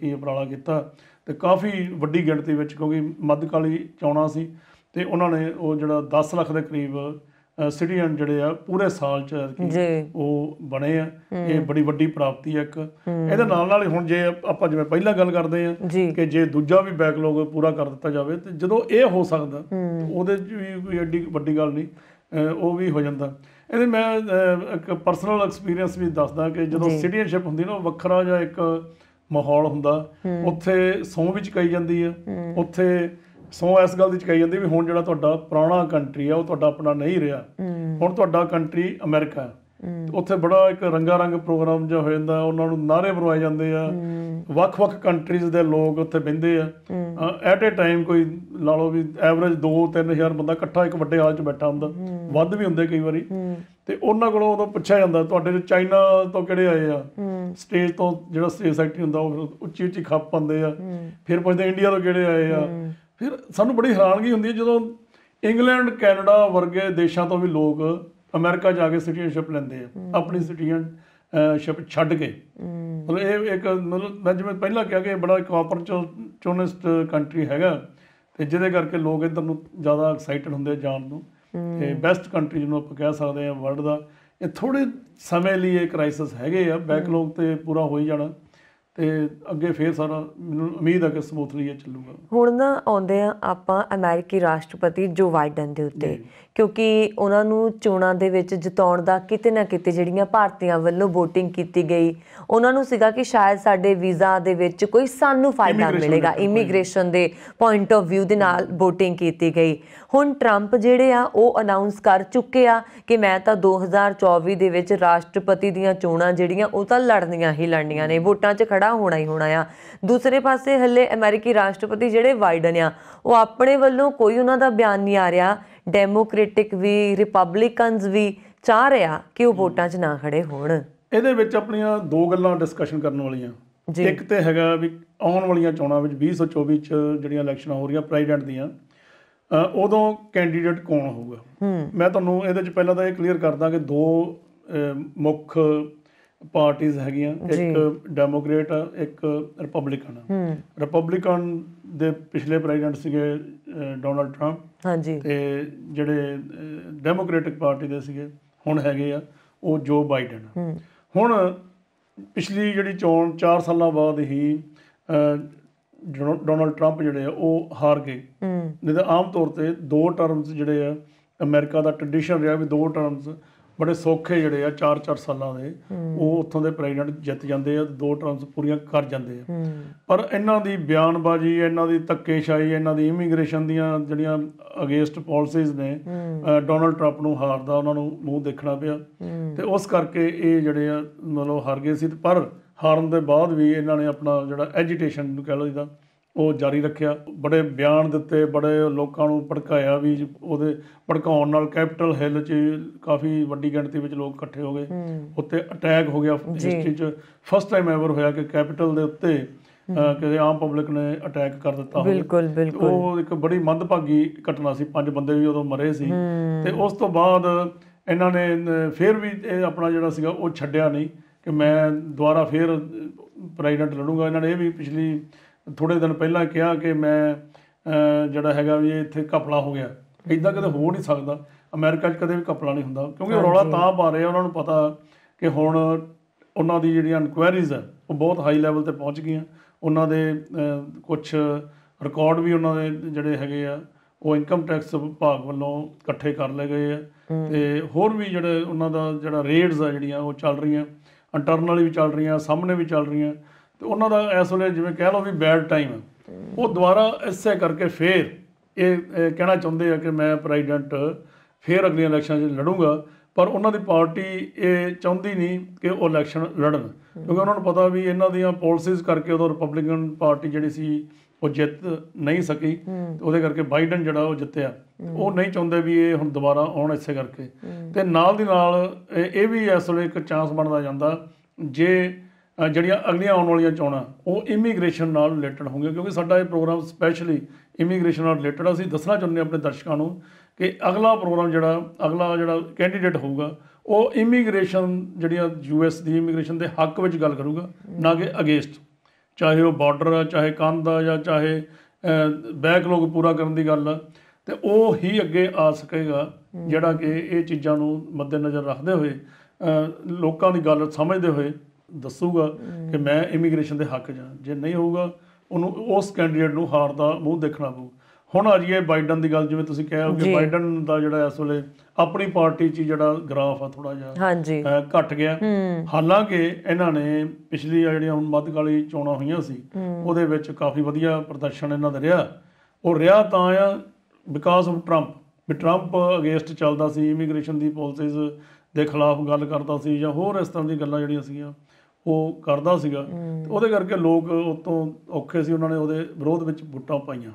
ਕੀ ਉਪਰਾਲਾ ਕੀਤਾ ਤੇ ਕਾਫੀ ਵੱਡੀ ਗਿਣਤੀ ਵਿੱਚ ਕਿਉਂਕਿ ਮੱਧਕਾਲੀ ਚੋਣਾਂ ਸੀ ਤੇ ਉਹਨਾਂ ਨੇ ਉਹ ਜਿਹੜਾ 10 ਲੱਖ ਦੇ ਕਰੀਬ ਸਿਟੀਜ਼ਨ ਜਿਹੜੇ ਆ ਪੂਰੇ ਸਾਲ ਚ ਉਹ ਬਣੇ ਆ ਇਹ ਬੜੀ ਵੱਡੀ ਪ੍ਰਾਪਤੀ ਆ ਇੱਕ ਇਹਦੇ ਨਾਲ ਨਾਲ ਹੁਣ ਜੇ ਆਪਾਂ ਜਿਵੇਂ ਪਹਿਲਾਂ ਗੱਲ ਕਰਦੇ ਆ ਕਿ ਜੇ ਦੂਜਾ ਵੀ ਬੈਕਲੌਗ ਪੂਰਾ ਕਰ ਦਿੱਤਾ ਜਾਵੇ ਤੇ ਜਦੋਂ ਇਹ ਹੋ ਸਕਦਾ ਉਹਦੇ ਵੀ ਕੋਈ ਐਡੀ ਵੱਡੀ ਗੱਲ ਨਹੀਂ ਉਹ ਵੀ ਹੋ ਜਾਂਦਾ ਇਹਦੇ ਮੈਂ ਇੱਕ ਪਰਸਨਲ ਐਕਸਪੀਰੀਅੰਸ ਵੀ ਦੱਸਦਾ ਕਿ ਜਦੋਂ ਸਿਟੀਜ਼ਨਸ਼ਿਪ ਹੁੰਦੀ ਨਾ ਉਹ ਵੱਖਰਾ ਜਿਹਾ ਇੱਕ ਮਾਹੌਲ ਹੁੰਦਾ ਉੱਥੇ ਸੌਂ ਵਿੱਚ ਕਹੀ ਜਾਂਦੀ ਆ ਉੱਥੇ ਸੋ ਇਸ ਗੱਲ ਦੀ ਚਕਾਈ ਜਾਂਦੀ ਵੀ ਹੁਣ ਜਿਹੜਾ ਤੁਹਾਡਾ ਪੁਰਾਣਾ ਕੰਟਰੀ ਆ ਉਹ ਤੁਹਾਡਾ ਆਪਣਾ ਨਹੀਂ ਰਿਹਾ ਹੁਣ ਤੁਹਾਡਾ ਕੰਟਰੀ ਅਮਰੀਕਾ ਉੱਥੇ ਬੜਾ ਇੱਕ ਰੰਗਾ ਰੰਗ ਪ੍ਰੋਗਰਾਮ ਜਿਹਾ ਹੋ ਜਾਂਦਾ ਉਹਨਾਂ ਨੂੰ ਨਾਰੇ ਬਰਵਾਏ ਜਾਂਦੇ ਆ ਵੱਖ-ਵੱਖ ਕੰਟਰੀਜ਼ ਦੇ ਲੋਕ ਉੱਥੇ ਬਿੰਦੇ ਆ ਐਟ ਅ ਟਾਈਮ ਕੋਈ ਲਾ ਲਓ ਵੀ ਐਵਰੇਜ 2-3000 ਬੰਦਾ ਇਕੱਠਾ ਇੱਕ ਵੱਡੇ ਹਾਲ 'ਚ ਬੈਠਾ ਹੁੰਦਾ ਵੱਧ ਵੀ ਹੁੰਦੇ ਕਈ ਵਾਰੀ ਤੇ ਉਹਨਾਂ ਕੋਲੋਂ ਉਹਦਾ ਪੁੱਛਿਆ ਜਾਂਦਾ ਤੁਹਾਡੇ ਜੋ ਚਾਈਨਾ ਤੋਂ ਕਿਹੜੇ ਆਏ ਆ ਸਟੇਜ ਤੋਂ ਜਿਹੜਾ ਸਟੇਜ ਸੈਕਟਰੀ ਹੁੰਦਾ ਉਹ ਉੱਚੀ ਉੱਚੀ ਖੱਪ ਪੰਦੇ ਆ ਫਿਰ ਪੁੱਛਦੇ ਇੰਡੀਆ ਤੋਂ ਕਿਹੜੇ ਆਏ ਆ ਫਿਰ ਸਾਨੂੰ ਬੜੀ ਹੈਰਾਨਗੀ ਹੁੰਦੀ ਹੈ ਜਦੋਂ ਇੰਗਲੈਂਡ ਕੈਨੇਡਾ ਵਰਗੇ ਦੇਸ਼ਾਂ ਤੋਂ ਵੀ ਲੋਕ ਅਮਰੀਕਾ ਜਾ ਕੇ ਸਿਟੀਜ਼ਨਸ਼ਿਪ ਲੈਂਦੇ ਆ ਆਪਣੀ ਸਿਟੀਜ਼ਨਸ਼ਿਪ ਛੱਡ ਕੇ ਮਤਲਬ ਇਹ ਇੱਕ ਮਤਲਬ ਮੈਂ ਜਿਵੇਂ ਪਹਿਲਾਂ ਕਿਹਾ ਕਿ ਬੜਾ ਇੱਕ ਆਪਰਚੂਨਿਸਟ ਕੰਟਰੀ ਹੈਗਾ ਤੇ ਜਿਹਦੇ ਕਰਕੇ ਲੋਕ ਇਧਰ ਨੂੰ ਜ਼ਿਆਦਾ ਐਕਸਾਈਟਡ ਹੁੰਦੇ ਜਾਣ ਨੂੰ ਤੇ ਬੈਸਟ ਕੰਟਰੀ ਜਿਹਨੂੰ ਆਪਾਂ ਕਹਿ ਸਕਦੇ ਆ ਵਰਲਡ ਦਾ ਇਹ ਥੋੜੇ ਸਮੇਂ ਲਈ ਇਹ ਕ੍ਰਾਈਸਿਸ ਹੈਗੇ ਆ ਬੈਕਲੌਗ ਤੇ ਪੂਰਾ ਹੋ ਹੀ ਜਾਣਾ ਤੇ ਅੱਗੇ ਫੇਰ ਸਾਰਾ ਮੈਨੂੰ ਉਮੀਦ ਹੈ ਕਿ ਸਮੂਥਲੀ ਇਹ ਚੱਲੂਗਾ ਹੁਣ ਨਾ ਆਉਂਦੇ ਆ ਆਪਾਂ ਅਮਰੀਕੀ ਰਾਸ਼ਟਰਪਤੀ ਜੋ ਵਾਈਡਨ ਦੇ ਉੱਤੇ ਕਿਉਂਕਿ ਉਹਨਾਂ ਨੂੰ ਚੋਣਾਂ ਦੇ ਵਿੱਚ ਜਿਤਾਉਣ ਦਾ ਕਿਤੇ ਨਾ ਕਿਤੇ ਜਿਹੜੀਆਂ ਭਾਰਤੀਆਂ ਵੱਲੋਂ VOTING ਕੀਤੀ ਗਈ ਉਹਨਾਂ ਨੂੰ ਸੀਗਾ ਕਿ ਸ਼ਾਇਦ ਸਾਡੇ ਵੀਜ਼ਾ ਦੇ ਵਿੱਚ ਕੋਈ ਸਾਨੂੰ ਫਾਇਦਾ ਮਿਲੇਗਾ ਇਮੀਗ੍ਰੇਸ਼ਨ ਦੇ ਪੁਆਇੰਟ ਆਫ View ਦੇ ਨਾਲ VOTING ਕੀਤੀ ਗਈ ਹੁਣ ਟਰੰਪ ਜਿਹੜੇ ਆ ਉਹ ਅਨਾਉਂਸ ਕਰ ਚੁੱਕੇ ਆ ਕਿ ਮੈਂ ਤਾਂ 2024 ਦੇ ਵਿੱਚ ਰਾਸ਼ਟਰਪਤੀ ਦੀਆਂ ਚੋਣਾਂ ਜਿਹੜੀਆਂ ਉਹ ਤਾਂ ਲੜਨੀਆਂ ਹੀ ਲੜਨੀਆਂ ਨੇ ਵੋਟਾਂ 'ਚ ਖੜਾ ਹੋਣਾ ਹੀ ਹੋਣਾ ਆ ਦੂਸਰੇ ਪਾਸੇ ਹੱਲੇ ਅਮਰੀਕੀ ਰਾਸ਼ਟਰਪਤੀ ਜਿਹੜੇ ਵਾਈਡਨ ਆ ਉਹ ਆਪਣੇ ਵੱਲੋਂ ਕੋਈ ਉਹਨਾਂ ਦਾ ਬਿਆਨ ਨਹੀਂ ਆ ਰਿਹਾ ਡੈਮੋਕ੍ਰੈਟਿਕ ਵੀ ਰਿਪਬਲਿਕਨਸ ਵੀ ਚਾਹ ਰਿਹਾ ਕਿ ਉਹ ਵੋਟਾਂ 'ਚ ਨਾ ਖੜੇ ਹੋਣ ਇਹਦੇ ਵਿੱਚ ਆਪਣੀਆਂ ਦੋ ਗੱਲਾਂ ਡਿਸਕਸ਼ਨ ਕਰਨ ਵਾਲੀਆਂ ਇੱਕ ਤੇ ਹੈਗਾ ਵੀ ਆਉਣ ਵਾਲੀਆਂ ਚੋਣਾਂ ਵਿੱਚ 2024 ਚ ਜਿਹੜੀਆਂ ਇਲੈਕਸ਼ਨਾਂ ਹੋ ਰਹੀਆਂ ਪ੍ਰੈਜ਼ੀਡੈਂਟ ਦੀਆਂ ਉਦੋਂ ਕੈਂਡੀਡੇਟ ਕੌਣ ਹੋਊਗਾ ਮੈਂ ਤੁਹਾਨੂੰ ਇਹਦੇ ਚ ਪਹਿਲਾਂ ਤਾਂ ਇਹ ਕਲੀਅਰ ਕਰਦਾ ਕਿ ਦੋ ਮੁੱਖ ਪਾਰਟੀਆਂ ਹੈਗੀਆਂ ਇੱਕ ਡੈਮੋਕ੍ਰੇਟ ਆ ਇੱਕ ਰਿਪਬਲਿਕਨ ਆ ਰਿਪਬਲਿਕਨ ਦੇ ਪਿਛਲੇ ਪ੍ਰੈਜ਼ੀਡੈਂਟ ਸੀਗੇ ਡੋਨਲਡ ਟਰੰਪ ਹਾਂਜੀ ਤੇ ਜਿਹੜੇ ਡੈਮੋਕ੍ਰੈਟਿਕ ਪਾਰਟੀ ਦੇ ਸੀਗੇ ਹੁਣ ਹੈਗੇ ਆ ਉਹ ਜੋ ਬਾਈਡਨ ਹੁਣ ਪਿਛਲੀ ਜਿਹੜੀ ਚੋਣ 4 ਸਾਲਾਂ ਬਾਅਦ ਹੀ ਡੋਨਲਡ ਟਰੰਪ ਜਿਹੜੇ ਆ ਉਹ ਹਾਰ ਗਏ ਨਹੀਂ ਤਾਂ ਆਮ ਤੌਰ ਤੇ ਦੋ ਟਰਮਸ ਜਿਹੜੇ ਆ ਅਮਰੀਕਾ ਦਾ ਟ੍ਰੈਡੀਸ਼ਨ ਰਿਹਾ ਵੀ ਦੋ ਟਰਮਸ ਬੜੇ ਸੌਖੇ ਜਿਹੜੇ ਆ 4-4 ਸਾਲਾਂ ਦੇ ਉਹ ਉੱਥੋਂ ਦੇ ਪ੍ਰੈਜ਼ੀਡੈਂਟ ਜਿੱਤ ਜਾਂਦੇ ਆ ਦੋ ਟਰਮਸ ਪੂਰੀਆਂ ਕਰ ਜਾਂਦੇ ਆ ਪਰ ਇਹਨਾਂ ਦੀ ਬਿਆਨਬਾਜ਼ੀ ਇਹਨਾਂ ਦੀ ਤੱਕੇਸ਼ਾਹੀ ਇਹਨਾਂ ਦੀ ਇਮੀਗ੍ਰੇਸ਼ਨ ਦੀਆਂ ਜਿਹੜੀਆਂ ਅਗੇਂਸਟ ਪਾਲਿਸੀਜ਼ ਨੇ ਡੋਨਲਡ ਟਰੰਪ ਨੂੰ ਹਾਰਦਾ ਉਹਨਾਂ ਨੂੰ ਮੂੰਹ ਦੇਖਣਾ ਪਿਆ ਤੇ ਉਸ ਕਰਕੇ ਇਹ ਜਿਹੜੇ ਆ ਮਤਲਬ ਹਾਰ ਗਏ ਸੀ ਪਰ ਹਾਰਨ ਦੇ ਬਾਅਦ ਵੀ ਇਹਨਾਂ ਨੇ ਆਪਣਾ ਜਿਹੜਾ ਐਜੀਟੇਸ਼ਨ ਨੂੰ ਕਹਿ ਲਓ ਜਿਹਦਾ ਉਹ ਜਾਰੀ ਰੱਖਿਆ ਬੜੇ ਬਿਆਨ ਦਿੱਤੇ ਬੜੇ ਲੋਕਾਂ ਨੂੰ ਭੜਕਾਇਆ ਵੀ ਉਹਦੇ ਭੜਕਾਉਣ ਨਾਲ ਕੈਪੀਟਲ ਹਿੱਲ 'ਚ ਕਾਫੀ ਵੱਡੀ ਗਿਣਤੀ ਵਿੱਚ ਲੋਕ ਇਕੱਠੇ ਹੋ ਗਏ ਉੱਤੇ ਅਟੈਕ ਹੋ ਗਿਆ ਹਿਸਟਰੀ 'ਚ ਫਸਟ ਟਾਈਮ ਐਵਰ ਹੋਇਆ ਕਿ ਕੈਪੀਟਲ ਦੇ ਉੱਤੇ ਕਿਸੇ ਆਮ ਪਬਲਿਕ ਨੇ ਅਟੈਕ ਕਰ ਦਿੱਤਾ ਬਿਲਕੁਲ ਬਿਲਕੁਲ ਉਹ ਇੱਕ ਬੜੀ ਮੰਦਭਾਗੀ ਘਟਨਾ ਸੀ ਪੰਜ ਬੰਦੇ ਵੀ ਉਦੋਂ ਮਰੇ ਸੀ ਤੇ ਉਸ ਤੋਂ ਬਾਅਦ ਇਹਨਾਂ ਨੇ ਫਿਰ ਵੀ ਇਹ ਆਪਣਾ ਜਿਹੜਾ ਸੀਗਾ ਉਹ ਛੱਡਿਆ ਨਹੀਂ ਕਿ ਮੈਂ ਦੁਬਾਰਾ ਫਿਰ ਪ੍ਰੈਜ਼ੀਡੈਂਟ ਲੜੂੰਗਾ ਇਹਨਾਂ ਨੇ ਇਹ ਵੀ ਪਿਛਲੀ ਥੋੜੇ ਦਿਨ ਪਹਿਲਾਂ ਕਿਹਾ ਕਿ ਮੈਂ ਜਿਹੜਾ ਹੈਗਾ ਵੀ ਇੱਥੇ ਕਪਲਾ ਹੋ ਗਿਆ ਇਦਾਂ ਕਦੇ ਹੋ ਨਹੀਂ ਸਕਦਾ ਅਮਰੀਕਾ 'ਚ ਕਦੇ ਵੀ ਕਪਲਾ ਨਹੀਂ ਹੁੰਦਾ ਕਿਉਂਕਿ ਰੌਲਾ ਤਾਂ ਪਾ ਰਹੇ ਆ ਉਹਨਾਂ ਨੂੰ ਪਤਾ ਕਿ ਹੁਣ ਉਹਨਾਂ ਦੀ ਜਿਹੜੀਆਂ ਇਨਕੁਆਇਰੀਜ਼ ਆ ਉਹ ਬਹੁਤ ਹਾਈ ਲੈਵਲ ਤੇ ਪਹੁੰਚ ਗਈਆਂ ਉਹਨਾਂ ਦੇ ਕੁਝ ਰਿਕਾਰਡ ਵੀ ਉਹਨਾਂ ਦੇ ਜਿਹੜੇ ਹੈਗੇ ਆ ਉਹ ਇਨਕਮ ਟੈਕਸ ਵਿਭਾਗ ਵੱਲੋਂ ਇਕੱਠੇ ਕਰ ਲਏ ਗਏ ਆ ਤੇ ਹੋਰ ਵੀ ਜਿਹੜੇ ਉਹਨਾਂ ਦਾ ਜਿਹੜਾ ਰੇਡਸ ਆ ਜਿਹੜੀਆਂ ਉਹ ਚੱਲ ਰਹੀਆਂ ਇੰਟਰਨਲੀ ਵੀ ਚੱਲ ਰਹੀਆਂ ਸਾਹਮਣੇ ਵੀ ਚੱਲ ਰਹੀਆਂ ਤੇ ਉਹਨਾਂ ਦਾ ਇਸ ਵੇਲੇ ਜਿਵੇਂ ਕਹਿ ਲਓ ਵੀ ਬੈਡ ਟਾਈਮ ਉਹ ਦੁਬਾਰਾ ਇਸੇ ਕਰਕੇ ਫੇਰ ਇਹ ਕਹਿਣਾ ਚਾਹੁੰਦੇ ਆ ਕਿ ਮੈਂ ਪ੍ਰੈਜ਼ੀਡੈਂਟ ਫੇਰ ਅਗਲੀਆਂ ਇਲੈਕਸ਼ਨਾਂ 'ਚ ਲੜੂੰਗਾ ਪਰ ਉਹਨਾਂ ਦੀ ਪਾਰਟੀ ਇਹ ਚਾਹੁੰਦੀ ਨਹੀਂ ਕਿ ਉਹ ਇਲੈਕਸ਼ਨ ਲੜਨ ਕਿਉਂਕਿ ਉਹਨਾਂ ਨੂੰ ਪਤਾ ਵੀ ਇਹਨਾਂ ਦੀਆਂ ਪਾਲਿਸੀਜ਼ ਕਰਕੇ ਉਹ ਰਿਪਬਲਿਕਨ ਪਾਰਟੀ ਜਿਹੜੀ ਸੀ ਉਹ ਜਿੱਤ ਨਹੀਂ ਸਕੀ ਉਹਦੇ ਕਰਕੇ ਬਾਈਡਨ ਜਿਹੜਾ ਉਹ ਜਿੱਤਿਆ ਉਹ ਨਹੀਂ ਚਾਹੁੰਦੇ ਵੀ ਇਹ ਹੁਣ ਦੁਬਾਰਾ ਆਉਣ ਇਸੇ ਕਰਕੇ ਤੇ ਨਾਲ ਦੀ ਨਾਲ ਇਹ ਵੀ ਇਸ ਵੇਲੇ ਇੱਕ ਚਾਂਸ ਬਣਦਾ ਜਾਂਦਾ ਜੇ ਜਿਹੜੀਆਂ ਅਗਲੀਆਂ ਆਉਣ ਵਾਲੀਆਂ ਚੋਣਾਂ ਉਹ ਇਮੀਗ੍ਰੇਸ਼ਨ ਨਾਲ ਰਿਲੇਟਡ ਹੋਣਗੀਆਂ ਕਿਉਂਕਿ ਸਾਡਾ ਇਹ ਪ੍ਰੋਗਰਾਮ ਸਪੈਸ਼ਲੀ ਇਮੀਗ੍ਰੇਸ਼ਨ ਨਾਲ ਰਿਲੇਟਡ ਅਸੀਂ ਦੱਸਣਾ ਚਾਹੁੰਦੇ ਆਪਣੇ ਦਰਸ਼ਕਾਂ ਨੂੰ ਕਿ ਅਗਲਾ ਪ੍ਰੋਗਰਾਮ ਜਿਹੜਾ ਅਗਲਾ ਜਿਹੜਾ ਕੈਂਡੀਡੇਟ ਹੋਊਗਾ ਉਹ ਇਮੀਗ੍ਰੇਸ਼ਨ ਜਿਹੜੀਆਂ ਯੂਐਸ ਦੀ ਇਮੀਗ੍ਰੇਸ਼ਨ ਦੇ ਹੱਕ ਵਿੱਚ ਗੱਲ ਕਰੂਗਾ ਨਾ ਕਿ ਅਗੇਂਸਟ ਚਾਹੇ ਉਹ ਬਾਰਡਰ ਆ ਚਾਹੇ ਕੰਧ ਦਾ ਜਾਂ ਚਾਹੇ ਬੈਕਲੌਗ ਪੂਰਾ ਕਰਨ ਦੀ ਗੱਲ ਆ ਤੇ ਉਹ ਹੀ ਅੱਗੇ ਆ ਸਕੇਗਾ ਜਿਹੜਾ ਕਿ ਇਹ ਚੀਜ਼ਾਂ ਨੂੰ ਮੱਦੇਨਜ਼ਰ ਰੱਖਦੇ ਹੋਏ ਲੋਕਾਂ ਦੀ ਗੱਲ ਸਮਝਦੇ ਹੋਏ ਦੱਸੂਗਾ ਕਿ ਮੈਂ ਇਮੀਗ੍ਰੇਸ਼ਨ ਦੇ ਹੱਕ ਜਾਂ ਜੇ ਨਹੀਂ ਹੋਊਗਾ ਉਹਨੂੰ ਉਸ ਕੈਂਡੀਡੇਟ ਨੂੰ ਹਾਰ ਦਾ ਮੂੰਹ ਦੇਖਣਾ ਪਊ ਹੁਣ ਆ ਜੀਏ ਬਾਈਡਨ ਦੀ ਗੱਲ ਜਿਵੇਂ ਤੁਸੀਂ ਕਹਿਆ ਕਿ ਬਾਈਡਨ ਦਾ ਜਿਹੜਾ ਇਸ ਵੇਲੇ ਆਪਣੀ ਪਾਰਟੀ 'ਚ ਜਿਹੜਾ ਗ੍ਰਾਫ ਆ ਥੋੜਾ ਜਿਹਾ ਘਟ ਗਿਆ ਹਾਲਾਂਕਿ ਇਹਨਾਂ ਨੇ ਪਿਛਲੀ ਜਿਹੜੀਆਂ ਹੁਣ ਮੱਧਕਾਲੀ ਚੋਣਾਂ ਹੋਈਆਂ ਸੀ ਉਹਦੇ ਵਿੱਚ ਕਾਫੀ ਵਧੀਆ ਪ੍ਰਦਰਸ਼ਨ ਇਹਨਾਂ ਦਾ ਰਿਹਾ ਉਹ ਰਿਹਾ ਤਾਂ ਆ ਬਿਕਾਜ਼ ਆਫ ਟਰੰਪ ਵੀ ਟਰੰਪ ਅਗੇਂਸਟ ਚੱਲਦਾ ਸੀ ਇਮੀਗ੍ਰੇਸ਼ਨ ਦੀ ਪਾਲਿਸੀਜ਼ ਦੇ ਖਿਲਾਫ ਗੱਲ ਕਰਦਾ ਸੀ ਜਾਂ ਹੋਰ ਇਸ ਤਰ੍ਹਾਂ ਦੀ ਗੱਲਾਂ ਜਿਹੜੀਆਂ ਸੀਗੀਆਂ ਉਹ ਕਰਦਾ ਸੀਗਾ ਉਹਦੇ ਕਰਕੇ ਲੋਕ ਉਤੋਂ ਔਖੇ ਸੀ ਉਹਨਾਂ ਨੇ ਉਹਦੇ ਵਿਰੋਧ ਵਿੱਚ ਵੋਟਾਂ ਪਾਈਆਂ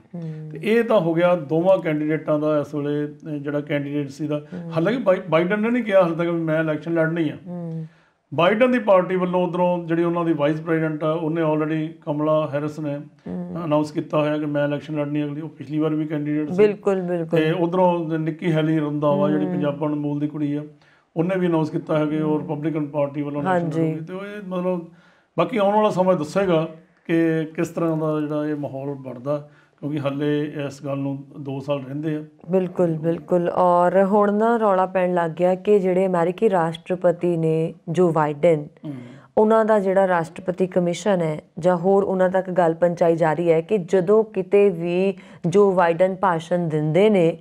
ਤੇ ਇਹ ਤਾਂ ਹੋ ਗਿਆ ਦੋਵਾਂ ਕੈਂਡੀਡੇਟਾਂ ਦਾ ਇਸ ਵੇਲੇ ਜਿਹੜਾ ਕੈਂਡੀਡੇਟ ਸੀ ਦਾ ਹਾਲਾਂਕਿ ਬਾਈਡਨ ਨੇ ਨਹੀਂ ਕਿਹਾ ਹਾਲ ਤੱਕ ਮੈਂ ਇਲੈਕਸ਼ਨ ਲੜਨੀ ਆ ਬਾਈਡਨ ਦੀ ਪਾਰਟੀ ਵੱਲੋਂ ਉਧਰੋਂ ਜਿਹੜੀ ਉਹਨਾਂ ਦੀ ਵਾਈਸ ਪ੍ਰੈਜ਼ੀਡੈਂਟ ਆ ਉਹਨੇ ਆਲਰੇਡੀ ਕਮਲਾ ਹੈਰਿਸ ਨੇ ਅਨਾਉਂਸ ਕੀਤਾ ਹੋਇਆ ਕਿ ਮੈਂ ਇਲੈਕਸ਼ਨ ਲੜਨੀ ਅਗਲੀ ਉਹ ਪਿਛਲੀ ਵਾਰ ਵੀ ਕੈਂਡੀਡੇਟ ਸੀ ਬਿਲਕੁਲ ਬਿਲਕੁਲ ਤੇ ਉਧਰੋਂ ਨਿੱਕੀ ਹੈਲੀ ਰੰਦਾਵਾ ਜਿਹੜੀ ਪੰਜਾਬਣ ਨੂੰ ਮੂਲ ਦੀ ਕੁੜੀ ਆ ਉਹਨੇ ਵੀ ਅਨਾਉਂਸ ਕੀਤਾ ਹੈ ਕਿ ਉਹ ਰਿਪਬਲਿਕਨ ਪਾਰਟੀ ਵੱਲੋਂ ਹਾਂਜੀ ਤੇ ਉਹ ਇਹ ਮਤਲਬ ਬਾਕੀ ਆਉਣ ਵਾਲਾ ਸਮਾਂ ਦੱਸੇਗਾ ਕਿ ਕਿਸ ਤਰ੍ਹਾਂ ਦਾ ਜਿਹੜਾ ਇਹ ਮਾਹੌਲ ਬਣਦਾ ਕਿਉਂਕਿ ਹੱਲੇ ਇਸ ਗੱਲ ਨੂੰ 2 ਸਾਲ ਰਹਿੰਦੇ ਆ ਬਿਲਕੁਲ ਬਿਲਕੁਲ ਔਰ ਹੁਣ ਨਾ ਰੌਲਾ ਪੈਣ ਲੱਗ ਗਿਆ ਕਿ ਜਿਹੜੇ ਅਮਰੀਕੀ ਰਾਸ਼ਟਰਪਤੀ ਨੇ ਜੋ ਵਾਈਡਨ ਉਹਨਾਂ ਦਾ ਜਿਹੜਾ ਰਾਸ਼ਟਰਪਤੀ ਕਮਿਸ਼ਨ ਹੈ ਜਾਂ ਹੋਰ ਉਹਨਾਂ ਤੱਕ ਗੱਲ ਪਹੁੰਚਾਈ ਜਾ ਰਹੀ ਹੈ ਕਿ ਜਦੋਂ ਕਿਤੇ ਵੀ ਜੋ ਵਾਈਡਨ ਭਾਸ਼ਣ ਦਿੰਦੇ ਨੇ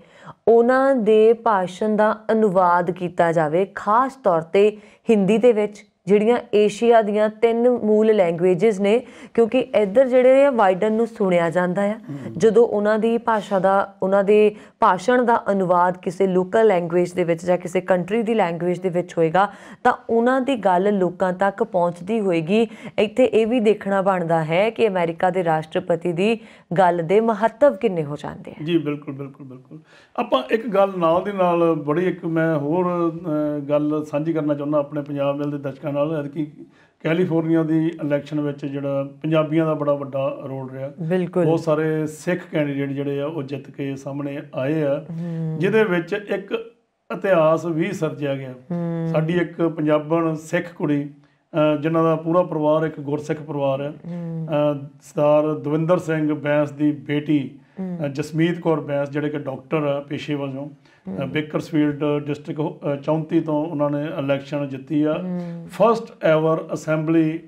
ਉਹਨਾਂ ਦੇ ਭਾਸ਼ਣ ਦਾ ਅਨੁਵਾਦ ਕੀਤਾ ਜਾਵੇ ਖਾਸ ਤੌਰ ਤੇ ਹਿੰਦੀ ਦੇ ਵਿੱਚ ਜਿਹੜੀਆਂ ਏਸ਼ੀਆ ਦੀਆਂ ਤਿੰਨ ਮੂਲ ਲੈਂਗੁਏਜਸ ਨੇ ਕਿਉਂਕਿ ਇੱਧਰ ਜਿਹੜੇ ਆ ਵਾਈਡਨ ਨੂੰ ਸੁਣਿਆ ਜਾਂਦਾ ਆ ਜਦੋਂ ਉਹਨਾਂ ਦੀ ਭਾਸ਼ਾ ਦਾ ਉਹਨਾਂ ਦੇ ਭਾਸ਼ਣ ਦਾ ਅਨੁਵਾਦ ਕਿਸੇ ਲੋਕਲ ਲੈਂਗੁਏਜ ਦੇ ਵਿੱਚ ਜਾਂ ਕਿਸੇ ਕੰਟਰੀ ਦੀ ਲੈਂਗੁਏਜ ਦੇ ਵਿੱਚ ਹੋਏਗਾ ਤਾਂ ਉਹਨਾਂ ਦੀ ਗੱਲ ਲੋਕਾਂ ਤੱਕ ਪਹੁੰਚਦੀ ਹੋਏਗੀ ਇੱਥੇ ਇਹ ਵੀ ਦੇਖਣਾ ਬਣਦਾ ਹੈ ਕਿ ਅਮਰੀਕਾ ਦੇ ਰਾਸ਼ਟਰਪਤੀ ਦੀ ਗੱਲ ਦੇ ਮਹੱਤਵ ਕਿੰਨੇ ਹੋ ਜਾਂਦੇ ਆ ਜੀ ਬਿਲਕੁਲ ਬਿਲਕੁਲ ਬਿਲਕੁਲ ਆਪਾਂ ਇੱਕ ਗੱਲ ਨਾਲ ਦੇ ਨਾਲ ਬੜੀ ਇੱਕ ਮੈਂ ਹੋਰ ਗੱਲ ਸਾਂਝੀ ਕਰਨਾ ਚਾਹੁੰਦਾ ਆਪਣੇ ਪੰਜਾਬ ਮਿਲ ਦੇ ਦਰਸ਼ਕਾਂ ਨਾਲ ਕਿ ਕੈਲੀਫੋਰਨੀਆ ਦੀ ਇਲੈਕਸ਼ਨ ਵਿੱਚ ਜਿਹੜਾ ਪੰਜਾਬੀਆਂ ਦਾ ਬੜਾ ਵੱਡਾ ਰੋਲ ਰਿਹਾ ਬਹੁਤ ਸਾਰੇ ਸਿੱਖ ਕੈਂਡੀਡੇਟ ਜਿਹੜੇ ਆ ਉਹ ਜਿੱਤ ਕੇ ਸਾਹਮਣੇ ਆਏ ਆ ਜਿਹਦੇ ਵਿੱਚ ਇੱਕ ਇਤਿਹਾਸ ਵੀ ਸਿਰਜਿਆ ਗਿਆ ਸਾਡੀ ਇੱਕ ਪੰਜਾਬਣ ਸਿੱਖ ਕੁੜੀ ਜਿਨ੍ਹਾਂ ਦਾ ਪੂਰਾ ਪਰਿਵਾਰ ਇੱਕ ਗੁਰਸਿੱਖ ਪਰਿਵਾਰ ਹੈ ਸਰਦਾਰ ਦਵਿੰਦਰ ਸਿੰਘ ਬੈਂਸ ਦੀ ਬੇਟੀ ਜਸਮੀਤ ਕੌਰ ਬੈਂਸ ਜਿਹੜੇ ਕਿ ਡਾਕਟਰ ਪੇਸ਼ੇ ਵਜੋਂ ਬੇਕਰਸਫੀਲਡ ਡਿਸਟ੍ਰਿਕਟ 34 ਤੋਂ ਉਹਨਾਂ ਨੇ ਇਲੈਕਸ਼ਨ ਜਿੱਤੀ ਆ ਫਰਸਟ ਐਵਰ ਅਸੈਂਬਲੀ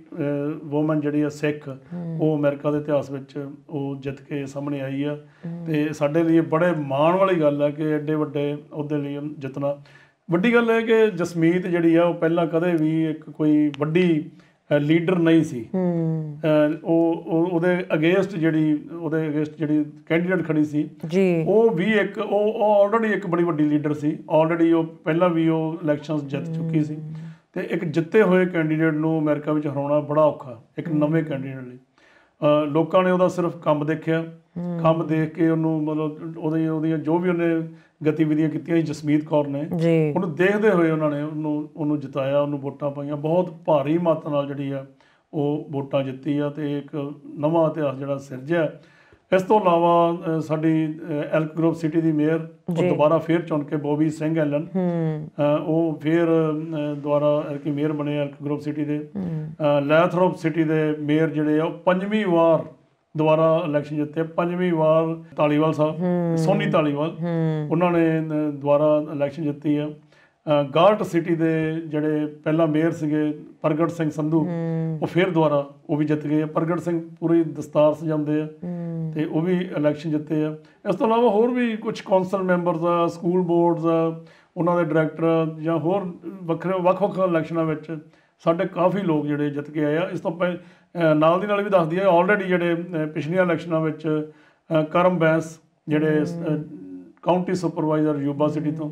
ਔਮਨ ਜਿਹੜੀ ਆ ਸਿੱਖ ਉਹ ਅਮਰੀਕਾ ਦੇ ਇਤਿਹਾਸ ਵਿੱਚ ਉਹ ਜਿੱਤ ਕੇ ਸਾਹਮਣੇ ਆਈ ਆ ਤੇ ਸਾਡੇ ਲਈ ਬੜੇ ਮਾਣ ਵਾਲੀ ਗੱਲ ਆ ਕਿ ਐਡੇ ਵੱਡੇ ਉਹਦੇ ਲਈ ਜਿੱਤਣਾ ਵੱਡੀ ਗੱਲ ਹੈ ਕਿ ਜਸਮੀਤ ਜਿਹੜੀ ਆ ਉਹ ਪਹਿਲਾਂ ਕਦੇ ਵੀ ਇੱਕ ਕੋਈ ਵੱਡੀ ਲੀਡਰ ਨਹੀਂ ਸੀ ਉਹ ਉਹਦੇ ਅਗੇਂਸਟ ਜਿਹੜੀ ਉਹਦੇ ਅਗੇਂਸਟ ਜਿਹੜੀ ਕੈਂਡੀਡੇਟ ਖੜੀ ਸੀ ਜੀ ਉਹ ਵੀ ਇੱਕ ਉਹ ਉਹ ਆਲਰੇਡੀ ਇੱਕ ਬੜੀ ਵੱਡੀ ਲੀਡਰ ਸੀ ਆਲਰੇਡੀ ਉਹ ਪਹਿਲਾਂ ਵੀ ਉਹ ਇਲੈਕਸ਼ਨਸ ਜਿੱਤ ਚੁੱਕੀ ਸੀ ਤੇ ਇੱਕ ਜਿੱਤੇ ਹੋਏ ਕੈਂਡੀਡੇਟ ਨੂੰ ਅਮਰੀਕਾ ਵਿੱਚ ਹਰਾਉਣਾ ਬੜਾ ਔਖਾ ਇੱਕ ਨਵੇਂ ਕੈਂਡੀਡੇਟ ਲਈ ਲੋਕਾਂ ਨੇ ਉਹਦਾ ਸਿਰਫ ਕੰਮ ਦੇਖਿਆ ਕੰਮ ਦੇਖ ਕੇ ਉਹਨੂੰ ਮਤਲਬ ਉਹਦੀ ਉਹਦੀਆਂ ਜੋ ਵੀ ਉਹਨੇ ਗਤੀਵਿਧੀਆਂ ਕੀਤੀਆਂ ਜਸਮੀਤ ਕੌਰ ਨੇ ਉਹਨੂੰ ਦੇਖਦੇ ਹੋਏ ਉਹਨਾਂ ਨੇ ਉਹਨੂੰ ਉਹਨੂੰ ਜਿਤਾਇਆ ਉਹਨੂੰ ਵੋਟਾਂ ਪਾਈਆਂ ਬਹੁਤ ਭਾਰੀ ਮਤ ਨਾਲ ਜਿਹੜੀ ਆ ਉਹ ਵੋਟਾਂ ਜਿੱਤੀ ਆ ਤੇ ਇੱਕ ਨਵਾਂ ਇਤਿਹਾਸ ਜਿਹੜਾ ਸਿਰਜਿਆ ਇਸ ਤੋਂ ਇਲਾਵਾ ਸਾਡੀ ਐਲਕ ਗਰੁੱਪ ਸਿਟੀ ਦੀ ਮੇਅਰ ਉਹ ਦੁਬਾਰਾ ਫੇਰ ਚੁਣ ਕੇ ਬੋਬੀ ਸਿੰਘ ਐਲਨ ਉਹ ਫੇਰ ਦੁਬਾਰਾ ਐਲਕ ਮੇਅਰ ਬਣੇ ਐਲਕ ਗਰੁੱਪ ਸਿਟੀ ਦੇ ਲੈਥਰੋਪ ਸਿਟੀ ਦੇ ਮੇਅਰ ਜਿਹੜੇ ਆ ਉਹ ਪੰਜਵੀਂ ਵਾਰ ਦੁਬਾਰਾ ਇਲੈਕਸ਼ਨ ਜਿੱਤੇ ਪੰਜਵੀਂ ਵਾਰ ਤਾਲੀਵਾਲ ਸਾਹਿਬ ਸੋਨੀ ਤਾਲੀਵਾਲ ਉਹਨਾਂ ਨੇ ਦੁਬਾਰਾ ਇਲੈਕਸ਼ਨ ਜਿੱਤੀ ਆ ਗਾਰਟ ਸਿਟੀ ਦੇ ਜਿਹੜੇ ਪਹਿਲਾ ਮੇਅਰ ਸੀਗੇ ਪ੍ਰਗਟ ਸਿੰਘ ਸੰਧੂ ਉਹ ਫੇਰ ਦੁਬਾਰਾ ਉਹ ਵੀ ਜਿੱਤ ਗਏ ਪ੍ਰਗਟ ਸਿੰਘ ਪੂਰੀ ਦਸਤਾਰ ਸਜਾਉਂਦੇ ਆ ਤੇ ਉਹ ਵੀ ਇਲੈਕਸ਼ਨ ਜਿੱਤੇ ਆ ਇਸ ਤੋਂ ਇਲਾਵਾ ਹੋਰ ਵੀ ਕੁਝ ਕਾਉਂਸਲ ਮੈਂਬਰਸ ਆ ਸਕੂਲ ਬੋਰਡਸ ਆ ਉਹਨਾਂ ਦੇ ਡਾਇਰੈਕਟਰ ਜਾਂ ਹੋਰ ਵੱਖਰੇ ਵੱਖ-ਵੱਖ ਇਲੈਕਸ਼ਨਾਂ ਵਿੱਚ ਸਾਡੇ ਕਾਫੀ ਲੋਕ ਜਿਹੜੇ ਜਿੱਤ ਕੇ ਆਏ ਆ ਇਸ ਤੋਂ ਪਹਿਲਾਂ ਨਾਲ ਦੀ ਨਾਲ ਵੀ ਦੱਸਦੀ ਹੈ ਆਲਰੇਡੀ ਜਿਹੜੇ ਪਿਛਲੀਆਂ ਇਲੈਕਸ਼ਨਾਂ ਵਿੱਚ ਕਰਮ ਬੈਂਸ ਜਿਹੜੇ ਕਾਉਂਟੀ ਸੁਪਰਵਾਈਜ਼ਰ ਯੂਬਾ ਸਿਟੀ ਤੋਂ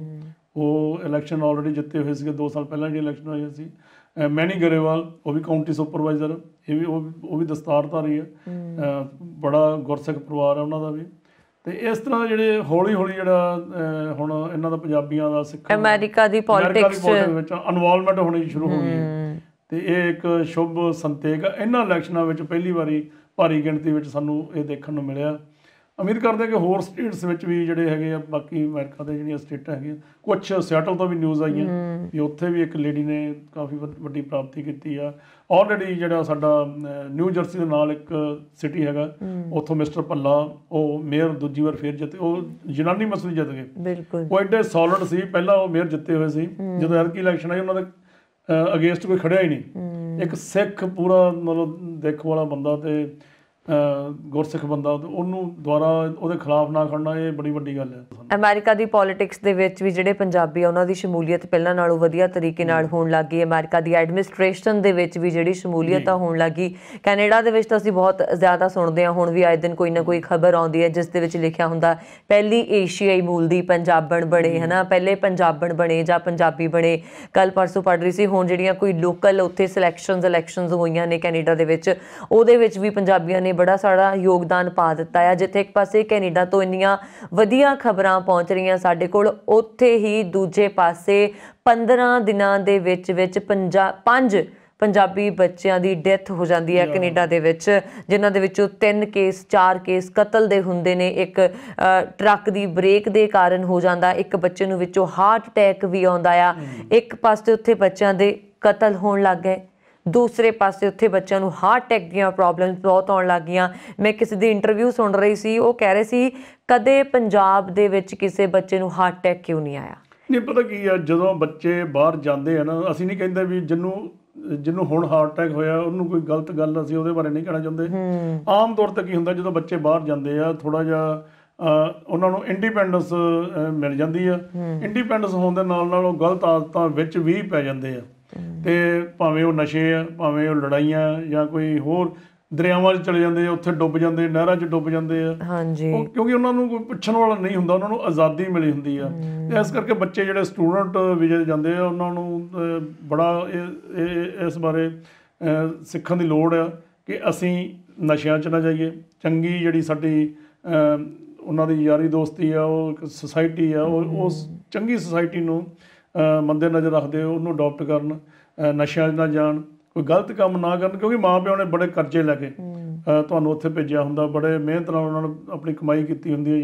ਉਹ ਇਲੈਕਸ਼ਨ ਆਲਰੇਡੀ ਜਿੱਤੇ ਹੋਏ ਸੀਗੇ 2 ਸਾਲ ਪਹਿਲਾਂ ਜਿਹੜੀ ਇਲੈਕਸ਼ਨ ਹੋਈ ਸੀ ਮੈਨੀ ਗਰੇਵਾਲ ਉਹ ਵੀ ਕਾਉਂਟੀ ਸੁਪਰਵਾਈਜ਼ਰ ਇਹ ਵੀ ਉਹ ਵੀ ਦਸਤਾਰਧਾਰੀ ਹੈ ਬੜਾ ਗੁਰਸਿੱਖ ਪਰਿਵਾਰ ਹੈ ਉਹਨਾਂ ਦਾ ਵੀ ਤੇ ਇਸ ਤਰ੍ਹਾਂ ਜਿਹੜੇ ਹੌਲੀ ਹੌਲੀ ਜਿਹੜਾ ਹੁਣ ਇਹਨਾਂ ਦਾ ਪੰਜਾਬੀਆਂ ਦਾ ਸਿੱਖਣ ਅਮਰੀਕਾ ਦੀ ਪੋਲਿਟਿਕਸ ਵਿੱਚ ਇਨਵੋਲਵਮੈਂਟ ਹੋਣੀ ਸ਼ੁਰੂ ਹੋ ਗਈ ਹੈ ਤੇ ਇਹ ਇੱਕ ਸ਼ੁਭ ਸੰਤੇਗ ਇਹਨਾਂ ਇਲੈਕਸ਼ਨਾਂ ਵਿੱਚ ਪਹਿਲੀ ਵਾਰੀ ਭਾਰੀ ਗਿਣਤੀ ਵਿੱਚ ਸਾਨੂੰ ਇਹ ਦੇਖਣ ਨੂੰ ਮਿਲਿਆ ਉਮੀਦ ਕਰਦੇ ਕਿ ਹੋਰ ਸਟੇਟਸ ਵਿੱਚ ਵੀ ਜਿਹੜੇ ਹੈਗੇ ਆ ਬਾਕੀ ਅਮਰੀਕਾ ਦੇ ਜਿਹੜੀਆਂ ਸਟੇਟਾਂ ਹੈਗੀਆਂ ਕੁਝ ਸਿਆਟਲ ਤੋਂ ਵੀ ਨਿਊਜ਼ ਆਈਆਂ ਵੀ ਉੱਥੇ ਵੀ ਇੱਕ ਲੇਡੀ ਨੇ ਕਾਫੀ ਵੱਡੀ ਪ੍ਰਾਪਤੀ ਕੀਤੀ ਆ ਆਲਰੇਡੀ ਜਿਹੜਾ ਸਾਡਾ ਨਿਊ ਜਰਸੀ ਦੇ ਨਾਲ ਇੱਕ ਸਿਟੀ ਹੈਗਾ ਉੱਥੋਂ ਮਿਸਟਰ ਭੱਲਾ ਉਹ ਮੇਅਰ ਦੂਜੀ ਵਾਰ ਫੇਰ ਜਿੱਤੇ ਉਹ ਜਨਾਨੀ ਮਸਲੀ ਜਿੱਤ ਗਏ ਬਿਲਕੁਲ ਉਹ ਐਡੇ ਸੋਲਿਡ ਸੀ ਪਹਿਲਾਂ ਉਹ ਮੇਅਰ ਜਿੱਤੇ ਹੋਏ ਸੀ ਜਦੋਂ ਕੀ ਇਲੈਕਸ਼ਨ ਆਈ ਉਹਨਾਂ ਦਾ ਅਗੇਂਸਟ ਕੋਈ ਖੜਿਆ ਹੀ ਨਹੀਂ ਇੱਕ ਸਿੱਖ ਪੂਰਾ ਮਤਲਬ ਦੇਖ ਵਾਲਾ ਬੰਦਾ ਤੇ ਗੁਰਸਿੱਖ ਬੰਦਾ ਉਹਨੂੰ ਦੁਆਰਾ ਉਹਦੇ ਖਿਲਾਫ ਨਾ ਖੜਨਾ ਇਹ ਬੜੀ ਵੱਡੀ ਗੱਲ ਹੈ ਅਮਰੀਕਾ ਦੀ ਪੋਲਿਟਿਕਸ ਦੇ ਵਿੱਚ ਵੀ ਜਿਹੜੇ ਪੰਜਾਬੀ ਆ ਉਹਨਾਂ ਦੀ ਸ਼ਮੂਲੀਅਤ ਪਹਿਲਾਂ ਨਾਲੋਂ ਵਧੀਆ ਤਰੀਕੇ ਨਾਲ ਹੋਣ ਲੱਗ ਗਈ ਅਮਰੀਕਾ ਦੀ ਐਡਮਿਨਿਸਟ੍ਰੇਸ਼ਨ ਦੇ ਵਿੱਚ ਵੀ ਜਿਹੜੀ ਸ਼ਮੂਲੀਅਤ ਆ ਹੋਣ ਲੱਗੀ ਕੈਨੇਡਾ ਦੇ ਵਿੱਚ ਤਾਂ ਅਸੀਂ ਬਹੁਤ ਜ਼ਿਆਦਾ ਸੁਣਦੇ ਆ ਹੁਣ ਵੀ ਆਏ ਦਿਨ ਕੋਈ ਨਾ ਕੋਈ ਖਬਰ ਆਉਂਦੀ ਹੈ ਜਿਸ ਦੇ ਵਿੱਚ ਲਿਖਿਆ ਹੁੰਦਾ ਪਹਿਲੀ ਏਸ਼ੀਆਈ ਮੂਲ ਦੀ ਪੰਜਾਬਣ ਬਣੇ ਹਨਾ ਪਹਿਲੇ ਪੰਜਾਬਣ ਬਣੇ ਜਾਂ ਪੰਜਾਬੀ ਬਣੇ ਕੱਲ ਪਰਸੋਂ ਪੜ ਰਹੀ ਸੀ ਹੁਣ ਜਿਹੜੀਆਂ ਕੋਈ ਲੋਕਲ ਉੱਥੇ ਸਿਲੈਕਸ਼ਨਸ ਇਲੈਕਸ਼ਨਸ ਹੋਈਆਂ ਨੇ ਕੈਨੇਡਾ ਦੇ ਵਿੱਚ ਉਹਦੇ ਵਿੱਚ ਵੀ ਪੰਜਾਬੀਆਂ ਨੇ ਬੜਾ ਸਾਰਾ ਯੋਗਦਾਨ ਪਾ ਦਿੱਤਾ ਹੈ ਜਿੱਥੇ ਇੱਕ ਪਾਸੇ ਕੈਨੇਡਾ ਤੋਂ ਇੰਨੀਆਂ ਵਧੀਆ ਖਬਰਾਂ ਪਹੁੰਚ ਰਹੀਆਂ ਸਾਡੇ ਕੋਲ ਉੱਥੇ ਹੀ ਦੂਜੇ ਪਾਸੇ 15 ਦਿਨਾਂ ਦੇ ਵਿੱਚ ਵਿੱਚ ਪੰਜ ਪੰਜਾਬੀ ਬੱਚਿਆਂ ਦੀ ਡੈਥ ਹੋ ਜਾਂਦੀ ਹੈ ਕੈਨੇਡਾ ਦੇ ਵਿੱਚ ਜਿਨ੍ਹਾਂ ਦੇ ਵਿੱਚੋਂ ਤਿੰਨ ਕੇਸ ਚਾਰ ਕੇਸ ਕਤਲ ਦੇ ਹੁੰਦੇ ਨੇ ਇੱਕ ਟਰੱਕ ਦੀ ਬ੍ਰੇਕ ਦੇ ਕਾਰਨ ਹੋ ਜਾਂਦਾ ਇੱਕ ਬੱਚੇ ਨੂੰ ਵਿੱਚੋਂ ਹਾਰਟ ਅਟੈਕ ਵੀ ਆਉਂਦਾ ਆ ਇੱਕ ਪਾਸੇ ਉੱਥੇ ਬੱਚਿਆਂ ਦੇ ਕਤਲ ਹੋਣ ਲੱਗ ਗਏ ਦੂਸਰੇ ਪਾਸੇ ਉੱਥੇ ਬੱਚਿਆਂ ਨੂੰ ਹਾਰਟ ਅਟੈਕ ਦੀਆਂ ਪ੍ਰੋਬਲਮਸ ਬਹੁਤ ਆਉਣ ਲੱਗੀਆਂ ਮੈਂ ਕਿਸੇ ਦੀ ਇੰਟਰਵਿਊ ਸੁਣ ਰਹੀ ਸੀ ਉਹ ਕਹਿ ਰਹੇ ਸੀ ਕਦੇ ਪੰਜਾਬ ਦੇ ਵਿੱਚ ਕਿਸੇ ਬੱਚੇ ਨੂੰ ਹਾਰਟ ਅਟੈਕ ਕਿਉਂ ਨਹੀਂ ਆਇਆ ਨਹੀਂ ਪਤਾ ਕੀ ਆ ਜਦੋਂ ਬੱਚੇ ਬਾਹਰ ਜਾਂਦੇ ਆ ਨਾ ਅਸੀਂ ਨਹੀਂ ਕਹਿੰਦੇ ਵੀ ਜਿੰਨੂੰ ਜਿੰਨੂੰ ਹੁਣ ਹਾਰਟ ਅਟੈਕ ਹੋਇਆ ਉਹਨੂੰ ਕੋਈ ਗਲਤ ਗੱਲ ਅਸੀਂ ਉਹਦੇ ਬਾਰੇ ਨਹੀਂ ਕਹਿਣਾ ਚਾਹੁੰਦੇ ਆਮ ਤੌਰ ਤੇ ਕੀ ਹੁੰਦਾ ਜਦੋਂ ਬੱਚੇ ਬਾਹਰ ਜਾਂਦੇ ਆ ਥੋੜਾ ਜਿਹਾ ਉਹਨਾਂ ਨੂੰ ਇੰਡੀਪੈਂਡੈਂਸ ਮਿਲ ਜਾਂਦੀ ਆ ਇੰਡੀਪੈਂਡੈਂਸ ਹੋਣ ਦੇ ਨਾਲ ਨਾਲ ਉਹ ਗਲਤ ਆਦਤਾਂ ਵਿੱਚ ਵੀ ਪੈ ਜਾਂਦੇ ਆ ਤੇ ਭਾਵੇਂ ਉਹ ਨਸ਼ੇ ਆ ਭਾਵੇਂ ਉਹ ਲੜਾਈਆਂ ਜਾਂ ਕੋਈ ਹੋਰ ਦਰਿਆਵਾਂ 'ਚ ਚਲੇ ਜਾਂਦੇ ਆ ਉੱਥੇ ਡੁੱਬ ਜਾਂਦੇ ਨਹਿਰਾਂ 'ਚ ਡੁੱਬ ਜਾਂਦੇ ਆ ਹਾਂਜੀ ਉਹ ਕਿਉਂਕਿ ਉਹਨਾਂ ਨੂੰ ਕੋਈ ਪੁੱਛਣ ਵਾਲਾ ਨਹੀਂ ਹੁੰਦਾ ਉਹਨਾਂ ਨੂੰ ਆਜ਼ਾਦੀ ਮਿਲੀ ਹੁੰਦੀ ਆ ਤੇ ਇਸ ਕਰਕੇ ਬੱਚੇ ਜਿਹੜੇ ਸਟੂਡੈਂਟ ਵਿਜੇ ਜਾਂਦੇ ਆ ਉਹਨਾਂ ਨੂੰ ਬੜਾ ਇਸ ਬਾਰੇ ਸਿੱਖਣ ਦੀ ਲੋੜ ਆ ਕਿ ਅਸੀਂ ਨਸ਼ਿਆਂ 'ਚ ਨਾ ਜਾਈਏ ਚੰਗੀ ਜਿਹੜੀ ਸਾਡੀ ਉਹਨਾਂ ਦੀ ਯਾਰੀ ਦੋਸਤੀ ਆ ਉਹ ਇੱਕ ਸੁਸਾਇਟੀ ਆ ਉਹ ਉਸ ਚੰਗੀ ਸੁਸਾਇਟੀ ਨੂੰ ਮੰਦੇ ਨਜ਼ਰ ਰੱਖਦੇ ਉਹਨੂੰ ਅਡਾਪਟ ਕਰਨ ਨਸ਼ਿਆਂ 'ਚ ਨਾ ਜਾਣ ਕੋਈ ਗਲਤ ਕੰਮ ਨਾ ਕਰਨ ਕਿਉਂਕਿ ਮਾਪਿਆਂ ਨੇ ਬੜੇ ਕਰਜ਼ੇ ਲੈ ਕੇ ਤੁਹਾਨੂੰ ਉੱਥੇ ਭੇਜਿਆ ਹੁੰਦਾ ਬੜੇ ਮਿਹਨਤ ਨਾਲ ਉਹਨਾਂ ਨੇ ਆਪਣੀ ਕਮਾਈ ਕੀਤੀ ਹੁੰਦੀ ਹੈ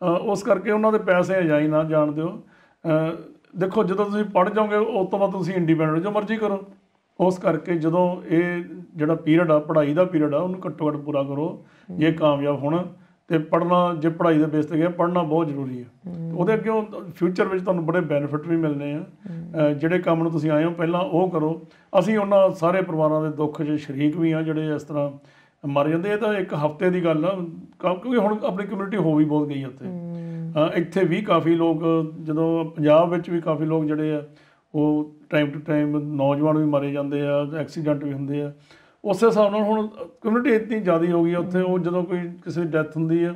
ਜਾਂ ਉਸ ਕਰਕੇ ਉਹਨਾਂ ਦੇ ਪੈਸੇ ਅਜਾਈ ਨਾ ਜਾਣ ਦਿਓ ਦੇਖੋ ਜਦੋਂ ਤੁਸੀਂ ਪੜ ਜਾਓਗੇ ਉਸ ਤੋਂ ਬਾਅਦ ਤੁਸੀਂ ਇੰਡੀਪੈਂਡੈਂਟ ਜੋ ਮਰਜ਼ੀ ਕਰੋ ਉਸ ਕਰਕੇ ਜਦੋਂ ਇਹ ਜਿਹੜਾ ਪੀਰੀਅਡ ਆ ਪੜ੍ਹਾਈ ਦਾ ਪੀਰੀਅਡ ਆ ਉਹਨੂੰ ਘੱਟੋ ਘੱਟ ਪੂਰਾ ਕਰੋ ਜੇ ਕਾਮਯਾਬ ਹੋਣਾ ਤੇ ਪੜਨਾ ਜੇ ਪੜ੍ਹਾਈ ਦੇ ਬੇਸ ਤੇ ਗਿਆ ਪੜਨਾ ਬਹੁਤ ਜ਼ਰੂਰੀ ਹੈ ਉਹਦੇ ਅੱਗੇ ਫਿਊਚਰ ਵਿੱਚ ਤੁਹਾਨੂੰ ਬੜੇ ਬੈਨੀਫਿਟ ਵੀ ਮਿਲਨੇ ਆ ਜਿਹੜੇ ਕੰਮ ਨੂੰ ਤੁਸੀਂ ਆਏ ਹੋ ਪਹਿਲਾਂ ਉਹ ਕਰੋ ਅਸੀਂ ਉਹਨਾਂ ਸਾਰੇ ਪਰਿਵਾਰਾਂ ਦੇ ਦੁੱਖ 'ਚ ਸ਼ਰੀਕ ਵੀ ਆ ਜਿਹੜੇ ਇਸ ਤਰ੍ਹਾਂ ਮਰ ਜਾਂਦੇ ਇਹ ਤਾਂ ਇੱਕ ਹਫਤੇ ਦੀ ਗੱਲ ਆ ਕਿਉਂਕਿ ਹੁਣ ਆਪਣੀ ਕਮਿਊਨਿਟੀ ਹੋ ਵੀ ਬਹੁਤ ਗਈ ਉੱਥੇ ਇੱਥੇ ਵੀ ਕਾਫੀ ਲੋਕ ਜਦੋਂ ਪੰਜਾਬ ਵਿੱਚ ਵੀ ਕਾਫੀ ਲੋਕ ਜਿਹੜੇ ਆ ਉਹ ਟਾਈਮ ਟੂ ਟਾਈਮ ਨੌਜਵਾਨ ਵੀ ਮਾਰੇ ਜਾਂਦੇ ਆ ਐਕਸੀਡੈਂਟ ਵੀ ਹੁੰਦੇ ਆ ਉਸੇ ਹਿਸਾਬ ਨਾਲ ਹੁਣ ਕਮਿਊਨਿਟੀ ਇਤਨੀ ਜ਼ਿਆਦਾ ਹੋ ਗਈ ਹੈ ਉੱਥੇ ਉਹ ਜਦੋਂ ਕੋਈ ਕਿਸੇ ਦੀ ਡੈਥ ਹੁੰਦੀ ਹੈ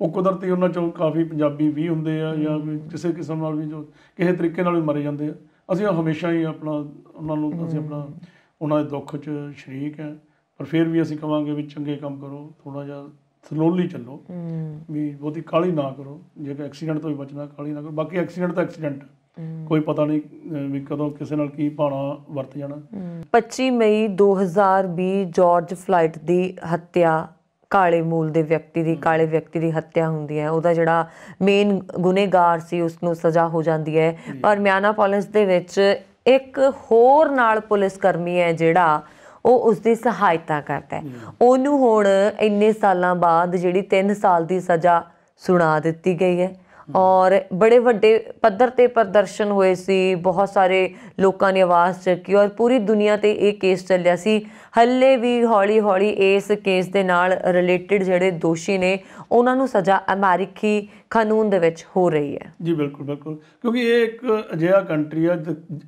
ਉਹ ਕੁਦਰਤੀ ਉਹਨਾਂ ਚੋਂ ਕਾਫੀ ਪੰਜਾਬੀ ਵੀ ਹੁੰਦੇ ਆ ਜਾਂ ਕਿਸੇ ਕਿਸਮ ਨਾਲ ਵੀ ਜੋ ਕਿਸੇ ਤਰੀਕੇ ਨਾਲ ਵੀ ਮਰੇ ਜਾਂਦੇ ਆ ਅਸੀਂ ਹਮੇਸ਼ਾ ਹੀ ਆਪਣਾ ਉਹਨਾਂ ਨੂੰ ਅਸੀਂ ਆਪਣਾ ਉਹਨਾਂ ਦੇ ਦੁੱਖ 'ਚ ਸ਼ਰੀਕ ਹੈ ਪਰ ਫਿਰ ਵੀ ਅਸੀਂ ਕਵਾਂਗੇ ਵੀ ਚੰਗੇ ਕੰਮ ਕਰੋ ਥੋੜਾ ਜਿਹਾ ਸਲੋਲੀ ਚੱਲੋ ਵੀ ਬਹੁਤੀ ਕਾਲੀ ਨਾ ਕਰੋ ਜੇ ਐਕਸੀਡੈਂਟ ਤੋਂ ਵੀ ਬਚਣਾ ਕਾਲੀ ਨਾ ਕਰੋ ਬਾਕੀ ਐਕਸੀਡੈਂਟ ਤਾਂ ਐਕਸੀਡੈਂਟ ਕੋਈ ਪਤਾ ਨਹੀਂ ਵੀ ਕਦੋਂ ਕਿਸੇ ਨਾਲ ਕੀ ਭਾਣਾ ਵਰਤ ਜਾਣਾ 25 ਮਈ 2020 ਜਾਰਜ ਫਲਾਈਟ ਦੀ ਹੱਤਿਆ ਕਾਲੇ ਮੂਲ ਦੇ ਵਿਅਕਤੀ ਦੀ ਕਾਲੇ ਵਿਅਕਤੀ ਦੀ ਹੱਤਿਆ ਹੁੰਦੀ ਹੈ ਉਹਦਾ ਜਿਹੜਾ ਮੇਨ ਗੁਨੇਗਾਰ ਸੀ ਉਸ ਨੂੰ ਸਜ਼ਾ ਹੋ ਜਾਂਦੀ ਹੈ ਪਰ ਮਿਆਨਾ ਪਾਲਸ ਦੇ ਵਿੱਚ ਇੱਕ ਹੋਰ ਨਾਲ ਪੁਲਿਸ ਕਰਮੀ ਹੈ ਜਿਹੜਾ ਉਹ ਉਸ ਦੀ ਸਹਾਇਤਾ ਕਰਦਾ ਹੈ ਉਹਨੂੰ ਹੁਣ ਇੰਨੇ ਸਾਲਾਂ ਬਾਅਦ ਜਿਹੜੀ 3 ਸਾਲ ਦੀ ਸਜ਼ਾ ਸੁਣਾ ਦਿੱਤੀ ਗਈ ਹੈ ਔਰ ਬੜੇ ਵੱਡੇ ਪੱਧਰ ਤੇ ਪ੍ਰਦਰਸ਼ਨ ਹੋਏ ਸੀ ਬਹੁਤ ਸਾਰੇ ਲੋਕਾਂ ਨੇ ਆਵਾਜ਼ ਚੱਕੀ ਔਰ ਪੂਰੀ ਦੁਨੀਆ ਤੇ ਇਹ ਕੇਸ ਚੱਲਿਆ ਸੀ ਹੱਲੇ ਵੀ ਹੌਲੀ ਹੌਲੀ ਇਸ ਕੇਸ ਦੇ ਨਾਲ ਰਿਲੇਟਡ ਜਿਹੜੇ ਦੋਸ਼ੀ ਨੇ ਉਹਨਾਂ ਨੂੰ ਸਜ਼ਾ ਅਮਰੀਕੀ ਕਾਨੂੰਨ ਦੇ ਵਿੱਚ ਹੋ ਰਹੀ ਹੈ ਜੀ ਬਿਲਕੁਲ ਬਿਲਕੁਲ ਕਿਉਂਕਿ ਇਹ ਇੱਕ ਅਜਿਹਾ ਕੰਟਰੀ ਆ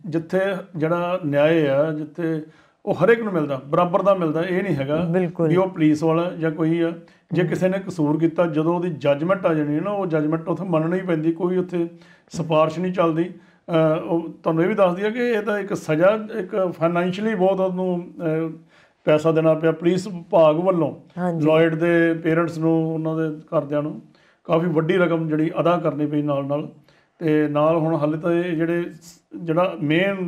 ਜਿੱਥੇ ਜਿਹੜਾ ਨਿਆਂ ਆ ਜਿੱਥੇ ਉਹ ਹਰ ਇੱਕ ਨੂੰ ਮਿਲਦਾ ਬਰਾਬਰ ਦਾ ਮਿਲਦਾ ਇਹ ਨਹੀਂ ਹੈਗਾ ਵੀ ਉਹ ਪੁਲਿਸ ਵਾਲਾ ਜਾਂ ਕੋਈ ਆ ਜੇ ਕਿਸੇ ਨੇ ਕਸੂਰ ਕੀਤਾ ਜਦੋਂ ਉਹਦੀ ਜੱਜਮੈਂਟ ਆ ਜਾਣੀ ਹੈ ਨਾ ਉਹ ਜੱਜਮੈਂਟ ਉੱਥੇ ਮੰਨਣੀ ਹੀ ਪੈਂਦੀ ਕੋਈ ਉੱਥੇ ਸਿਫਾਰਿਸ਼ ਨਹੀਂ ਚੱਲਦੀ ਉਹ ਤੁਹਾਨੂੰ ਇਹ ਵੀ ਦੱਸਦੀ ਹੈ ਕਿ ਇਹ ਤਾਂ ਇੱਕ ਸਜ਼ਾ ਇੱਕ ਫਾਈਨੈਂਸ਼ੀਅਲੀ ਬਹੁਤ ਉਹਨੂੰ ਪੈਸਾ ਦੇਣਾ ਪਿਆ ਪੁਲਿਸ ਵਿਭਾਗ ਵੱਲੋਂ ਲਾਇਡ ਦੇ ਪੇਰੈਂਟਸ ਨੂੰ ਉਹਨਾਂ ਦੇ ਘਰਦਿਆਂ ਨੂੰ ਕਾਫੀ ਵੱਡੀ ਰਕਮ ਜਿਹੜੀ ਅਦਾ ਕਰਨੀ ਪਈ ਨਾਲ ਨਾਲ ਤੇ ਨਾਲ ਹੁਣ ਹਾਲੇ ਤਾਂ ਇਹ ਜਿਹੜੇ ਜਿਹੜਾ ਮੇਨ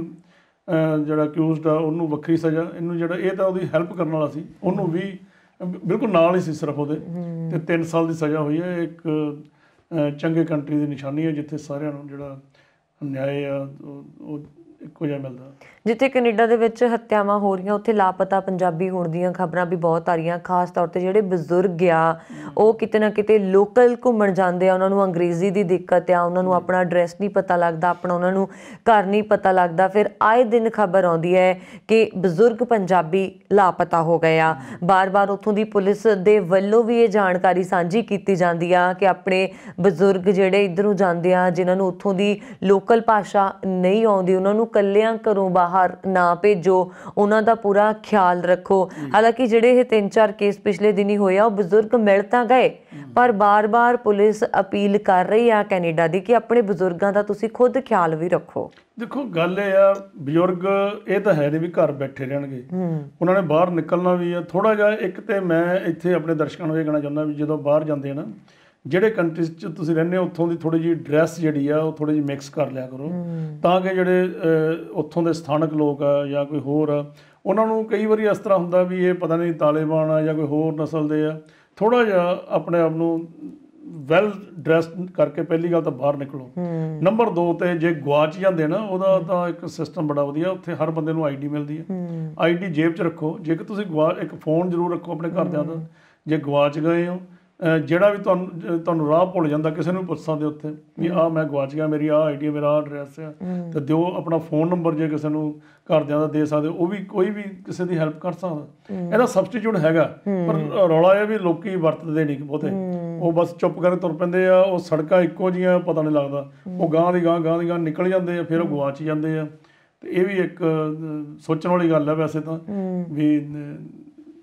ਜਿਹੜਾ ਅਕਿਊਜ਼ਡ ਆ ਉਹਨੂੰ ਵੱਖਰੀ ਸਜ਼ਾ ਇਹਨੂੰ ਜਿਹੜਾ ਇਹ ਤਾਂ ਉਹਦੀ ਹੈਲਪ ਕਰਨ ਵਾਲਾ ਸੀ ਉਹਨੂੰ ਵੀ ਬਿਲਕੁਲ ਨਾਲ ਹੀ ਸੀ ਸਿਰਫ ਉਹਦੇ ਤੇ 3 ਸਾਲ ਦੀ ਸਜ਼ਾ ਹੋਈ ਹੈ ਇੱਕ ਚੰਗੇ ਕੰਟਰੀ ਦੀ ਨਿਸ਼ਾਨੀ ਹੈ ਜਿੱਥੇ ਸਾਰਿਆਂ ਨੂੰ ਜਿਹੜਾ ਨਿਆਂ ਆ ਉਹ ਇੱਕੋ ਜਿਹਾ ਮਿਲਦਾ ਜਿੱਥੇ ਕੈਨੇਡਾ ਦੇ ਵਿੱਚ ਹੱਤਿਆਵਾਂ ਹੋ ਰਹੀਆਂ ਉੱਥੇ ਲਾਪਤਾ ਪੰਜਾਬੀ ਹੋਣ ਦੀਆਂ ਖਬਰਾਂ ਵੀ ਬਹੁਤ ਆ ਰਹੀਆਂ ਖਾਸ ਤੌਰ ਤੇ ਜਿਹੜੇ ਬਜ਼ੁਰਗ ਆ ਉਹ ਕਿਤੇ ਨਾ ਕਿਤੇ ਲੋਕਲ ਘੁੰਮਣ ਜਾਂਦੇ ਆ ਉਹਨਾਂ ਨੂੰ ਅੰਗਰੇਜ਼ੀ ਦੀ ਦਿੱਕਤ ਆ ਉਹਨਾਂ ਨੂੰ ਆਪਣਾ ਐਡਰੈਸ ਨਹੀਂ ਪਤਾ ਲੱਗਦਾ ਆਪਣਾ ਉਹਨਾਂ ਨੂੰ ਘਰ ਨਹੀਂ ਪਤਾ ਲੱਗਦਾ ਫਿਰ ਆਏ ਦਿਨ ਖਬਰ ਆਉਂਦੀ ਹੈ ਕਿ ਬਜ਼ੁਰਗ ਪੰਜਾਬੀ ਲਾਪਤਾ ਹੋ ਗਏ ਆ ਬਾਰ-ਬਾਰ ਉੱਥੋਂ ਦੀ ਪੁਲਿਸ ਦੇ ਵੱਲੋਂ ਵੀ ਇਹ ਜਾਣਕਾਰੀ ਸਾਂਝੀ ਕੀਤੀ ਜਾਂਦੀ ਆ ਕਿ ਆਪਣੇ ਬਜ਼ੁਰਗ ਜਿਹੜੇ ਇਧਰੋਂ ਜਾਂਦੇ ਆ ਜਿਨ੍ਹਾਂ ਨੂੰ ਉੱਥੋਂ ਦੀ ਲੋਕਲ ਭਾਸ਼ਾ ਨਹੀਂ ਆਉਂਦੀ ਉਹਨਾਂ ਨੂੰ ਕੱਲਿਆਂ ਘਰੋਂ ਬਾਹਰ ਨਾ ਭੇਜੋ ਉਹਨਾਂ ਦਾ ਪੂਰਾ ਖਿਆਲ ਰੱਖੋ ਹਾਲਾਂਕਿ ਜਿਹੜੇ ਇਹ ਤਿੰਨ ਚਾਰ ਕੇਸ ਪਿਛਲੇ ਦਿਨੀ ਹੋਇਆ ਉਹ ਬਜ਼ੁਰਗ ਮਿਲ ਤਾਂ ਗਏ ਪਰ ਬਾਰ-ਬਾਰ ਪੁਲਿਸ ਅਪੀਲ ਕਰ ਰਹੀ ਆ ਕੈਨੇਡਾ ਦੀ ਕਿ ਆਪਣੇ ਬਜ਼ੁਰਗਾਂ ਦਾ ਤੁਸੀਂ ਖੁਦ ਖਿਆਲ ਵੀ ਰੱਖੋ ਦੇਖੋ ਗੱਲ ਇਹ ਆ ਬਜ਼ੁਰਗ ਇਹ ਤਾਂ ਹੈ ਨਹੀਂ ਵੀ ਘਰ ਬੈਠੇ ਰਹਿਣਗੇ ਉਹਨਾਂ ਨੇ ਬਾਹਰ ਨਿਕਲਣਾ ਵੀ ਆ ਥੋੜਾ ਜਿਹਾ ਇੱਕ ਤੇ ਮੈਂ ਇੱਥੇ ਆਪਣੇ ਦਰਸ਼ਕਾਂ ਨੂੰ ਇਹ ਕਹਿਣਾ ਚਾਹੁੰਦਾ ਵੀ ਜਦੋਂ ਬਾਹਰ ਜਾਂਦੇ ਆ ਨਾ ਜਿਹੜੇ ਕੰਟਰੀਸ 'ਚ ਤੁਸੀਂ ਰਹਿੰਦੇ ਹੋ ਉੱਥੋਂ ਦੀ ਥੋੜੀ ਜੀ ਡਰੈਸ ਜਿਹੜੀ ਆ ਉਹ ਥੋੜੀ ਜੀ ਮਿਕਸ ਕਰ ਲਿਆ ਕਰੋ ਤਾਂ ਕਿ ਜਿਹੜੇ ਉੱਥੋਂ ਦੇ ਸਥਾਨਕ ਲੋਕ ਆ ਜਾਂ ਕੋਈ ਹੋਰ ਆ ਉਹਨਾਂ ਨੂੰ ਕਈ ਵਾਰੀ ਇਸ ਤਰ੍ਹਾਂ ਹੁੰਦਾ ਵੀ ਇਹ ਪਤਾ ਨਹੀਂ ਤਾਲੇਬਾਨ ਆ ਜਾਂ ਕੋਈ ਹੋਰ ਨਸਲ ਦੇ ਆ ਥੋੜਾ ਜਿਹਾ ਆਪਣੇ ਆਪ ਨੂੰ ਵੈਲ ਡਰੈਸ ਕਰਕੇ ਪਹਿਲੀ ਗੱਲ ਤਾਂ ਬਾਹਰ ਨਿਕਲੋ ਨੰਬਰ 2 ਤੇ ਜੇ ਗਵਾਚ ਜਾਂਦੇ ਨਾ ਉਹਦਾ ਤਾਂ ਇੱਕ ਸਿਸਟਮ ਬੜਾ ਵਧੀਆ ਉੱਥੇ ਹਰ ਬੰਦੇ ਨੂੰ ਆਈਡੀ ਮਿਲਦੀ ਹੈ ਆਈਡੀ ਜੇਬ 'ਚ ਰੱਖੋ ਜੇਕਰ ਤੁਸੀਂ ਇੱਕ ਫੋਨ ਜ਼ਰੂਰ ਰੱਖੋ ਆਪਣੇ ਘਰ ਦੇ ਦਾ ਜੇ ਗਵਾਚ ਗਏ ਹੋ ਜਿਹੜਾ ਵੀ ਤੁਹਾਨੂੰ ਤੁਹਾਨੂੰ ਰਾਹ ਭੁੱਲ ਜਾਂਦਾ ਕਿਸੇ ਨੂੰ ਪੁੱਛਾਂ ਦੇ ਉੱਤੇ ਵੀ ਆ ਮੈਂ ਗਵਾਚ ਗਿਆ ਮੇਰੀ ਆ ਆਈਡੀ ਮੇਰਾ ਐਡਰੈਸ ਆ ਤੇ ਦਿਓ ਆਪਣਾ ਫੋਨ ਨੰਬਰ ਜੇ ਕਿਸੇ ਨੂੰ ਘਰਦਿਆਂ ਦਾ ਦੇ ਸਕਦੇ ਉਹ ਵੀ ਕੋਈ ਵੀ ਕਿਸੇ ਦੀ ਹੈਲਪ ਕਰ ਸਕਦਾ ਇਹਦਾ ਸਬਸਟੀਟਿਊਟ ਹੈਗਾ ਪਰ ਰੌਲਾ ਇਹ ਵੀ ਲੋਕੀ ਵਰਤਦੇ ਨਹੀਂ ਬਹੁਤੇ ਉਹ ਬਸ ਚੁੱਪ ਕਰਕੇ ਤੁਰ ਪੈਂਦੇ ਆ ਉਹ ਸੜਕਾਂ ਇੱਕੋ ਜੀਆਂ ਪਤਾ ਨਹੀਂ ਲੱਗਦਾ ਉਹ ਗਾਂ ਦੀ ਗਾਂ ਗਾਂ ਦੀ ਗਾਂ ਨਿਕਲ ਜਾਂਦੇ ਆ ਫਿਰ ਉਹ ਗਵਾਚ ਜਾਂਦੇ ਆ ਤੇ ਇਹ ਵੀ ਇੱਕ ਸੋਚਣ ਵਾਲੀ ਗੱਲ ਹੈ ਵੈਸੇ ਤਾਂ ਵੀ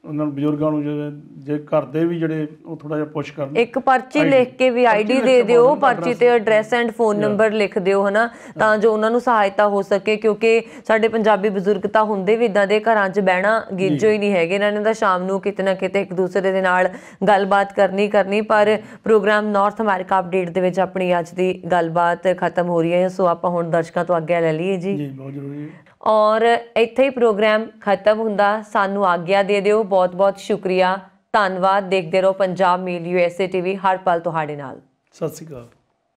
ਉਹਨਾਂ ਨੂੰ ਬਜ਼ੁਰਗਾਂ ਨੂੰ ਜਿਹੜੇ ਜੇ ਘਰ ਦੇ ਵੀ ਜਿਹੜੇ ਉਹ ਥੋੜਾ ਜਿਹਾ ਪੁਸ਼ ਕਰਨ ਇੱਕ ਪਰਚੀ ਲਿਖ ਕੇ ਵੀ ਆਈਡੀ ਦੇ ਦਿਓ ਪਰਚੀ ਤੇ ਐਡਰੈਸ ਐਂਡ ਫੋਨ ਨੰਬਰ ਲਿਖ ਦਿਓ ਹਨਾ ਤਾਂ ਜੋ ਉਹਨਾਂ ਨੂੰ ਸਹਾਇਤਾ ਹੋ ਸਕੇ ਕਿਉਂਕਿ ਸਾਡੇ ਪੰਜਾਬੀ ਬਜ਼ੁਰਗ ਤਾਂ ਹੁੰਦੇ ਵੀ ਇਦਾਂ ਦੇ ਘਰਾਂ 'ਚ ਬਹਿਣਾ ਗਿੱਜੋ ਹੀ ਨਹੀਂ ਹੈਗੇ ਇਹਨਾਂ ਨੇ ਤਾਂ ਸ਼ਾਮ ਨੂੰ ਕਿਤੇ ਨਾ ਕਿਤੇ ਇੱਕ ਦੂਸਰੇ ਦੇ ਨਾਲ ਗੱਲਬਾਤ ਕਰਨੀ ਕਰਨੀ ਪਰ ਪ੍ਰੋਗਰਾਮ ਨਾਰਥ ਅਮਰੀਕਾ ਅਪਡੇਟ ਦੇ ਵਿੱਚ ਆਪਣੀ ਅੱਜ ਦੀ ਗੱਲਬਾਤ ਖਤਮ ਹੋ ਰਹੀ ਹੈ ਸੋ ਆਪਾਂ ਹੁਣ ਦਰਸ਼ਕਾਂ ਤੋਂ ਅੱਗੇ ਲੈ ਲਈਏ ਜੀ ਜੀ ਬਹੁਤ ਜ਼ਰੂਰੀ ਹੈ ਔਰ ਇੱਥੇ ਹੀ ਪ੍ਰੋਗਰਾਮ ਖਤਮ ਹੁੰਦਾ ਸਾਨੂੰ ਆਗਿਆ ਦੇ ਦਿਓ ਬਹੁਤ ਬਹੁਤ ਸ਼ੁਕਰੀਆ ਧੰਨਵਾਦ ਦੇਖਦੇ ਰਹੋ ਪੰਜਾਬ ਮੇਲ ਯੂਐਸਏ ਟੀਵੀ ਹਰ ਪਲ ਤੁਹਾਡੇ ਨਾਲ ਸਤਿ ਸ਼੍ਰੀ ਅਕਾਲ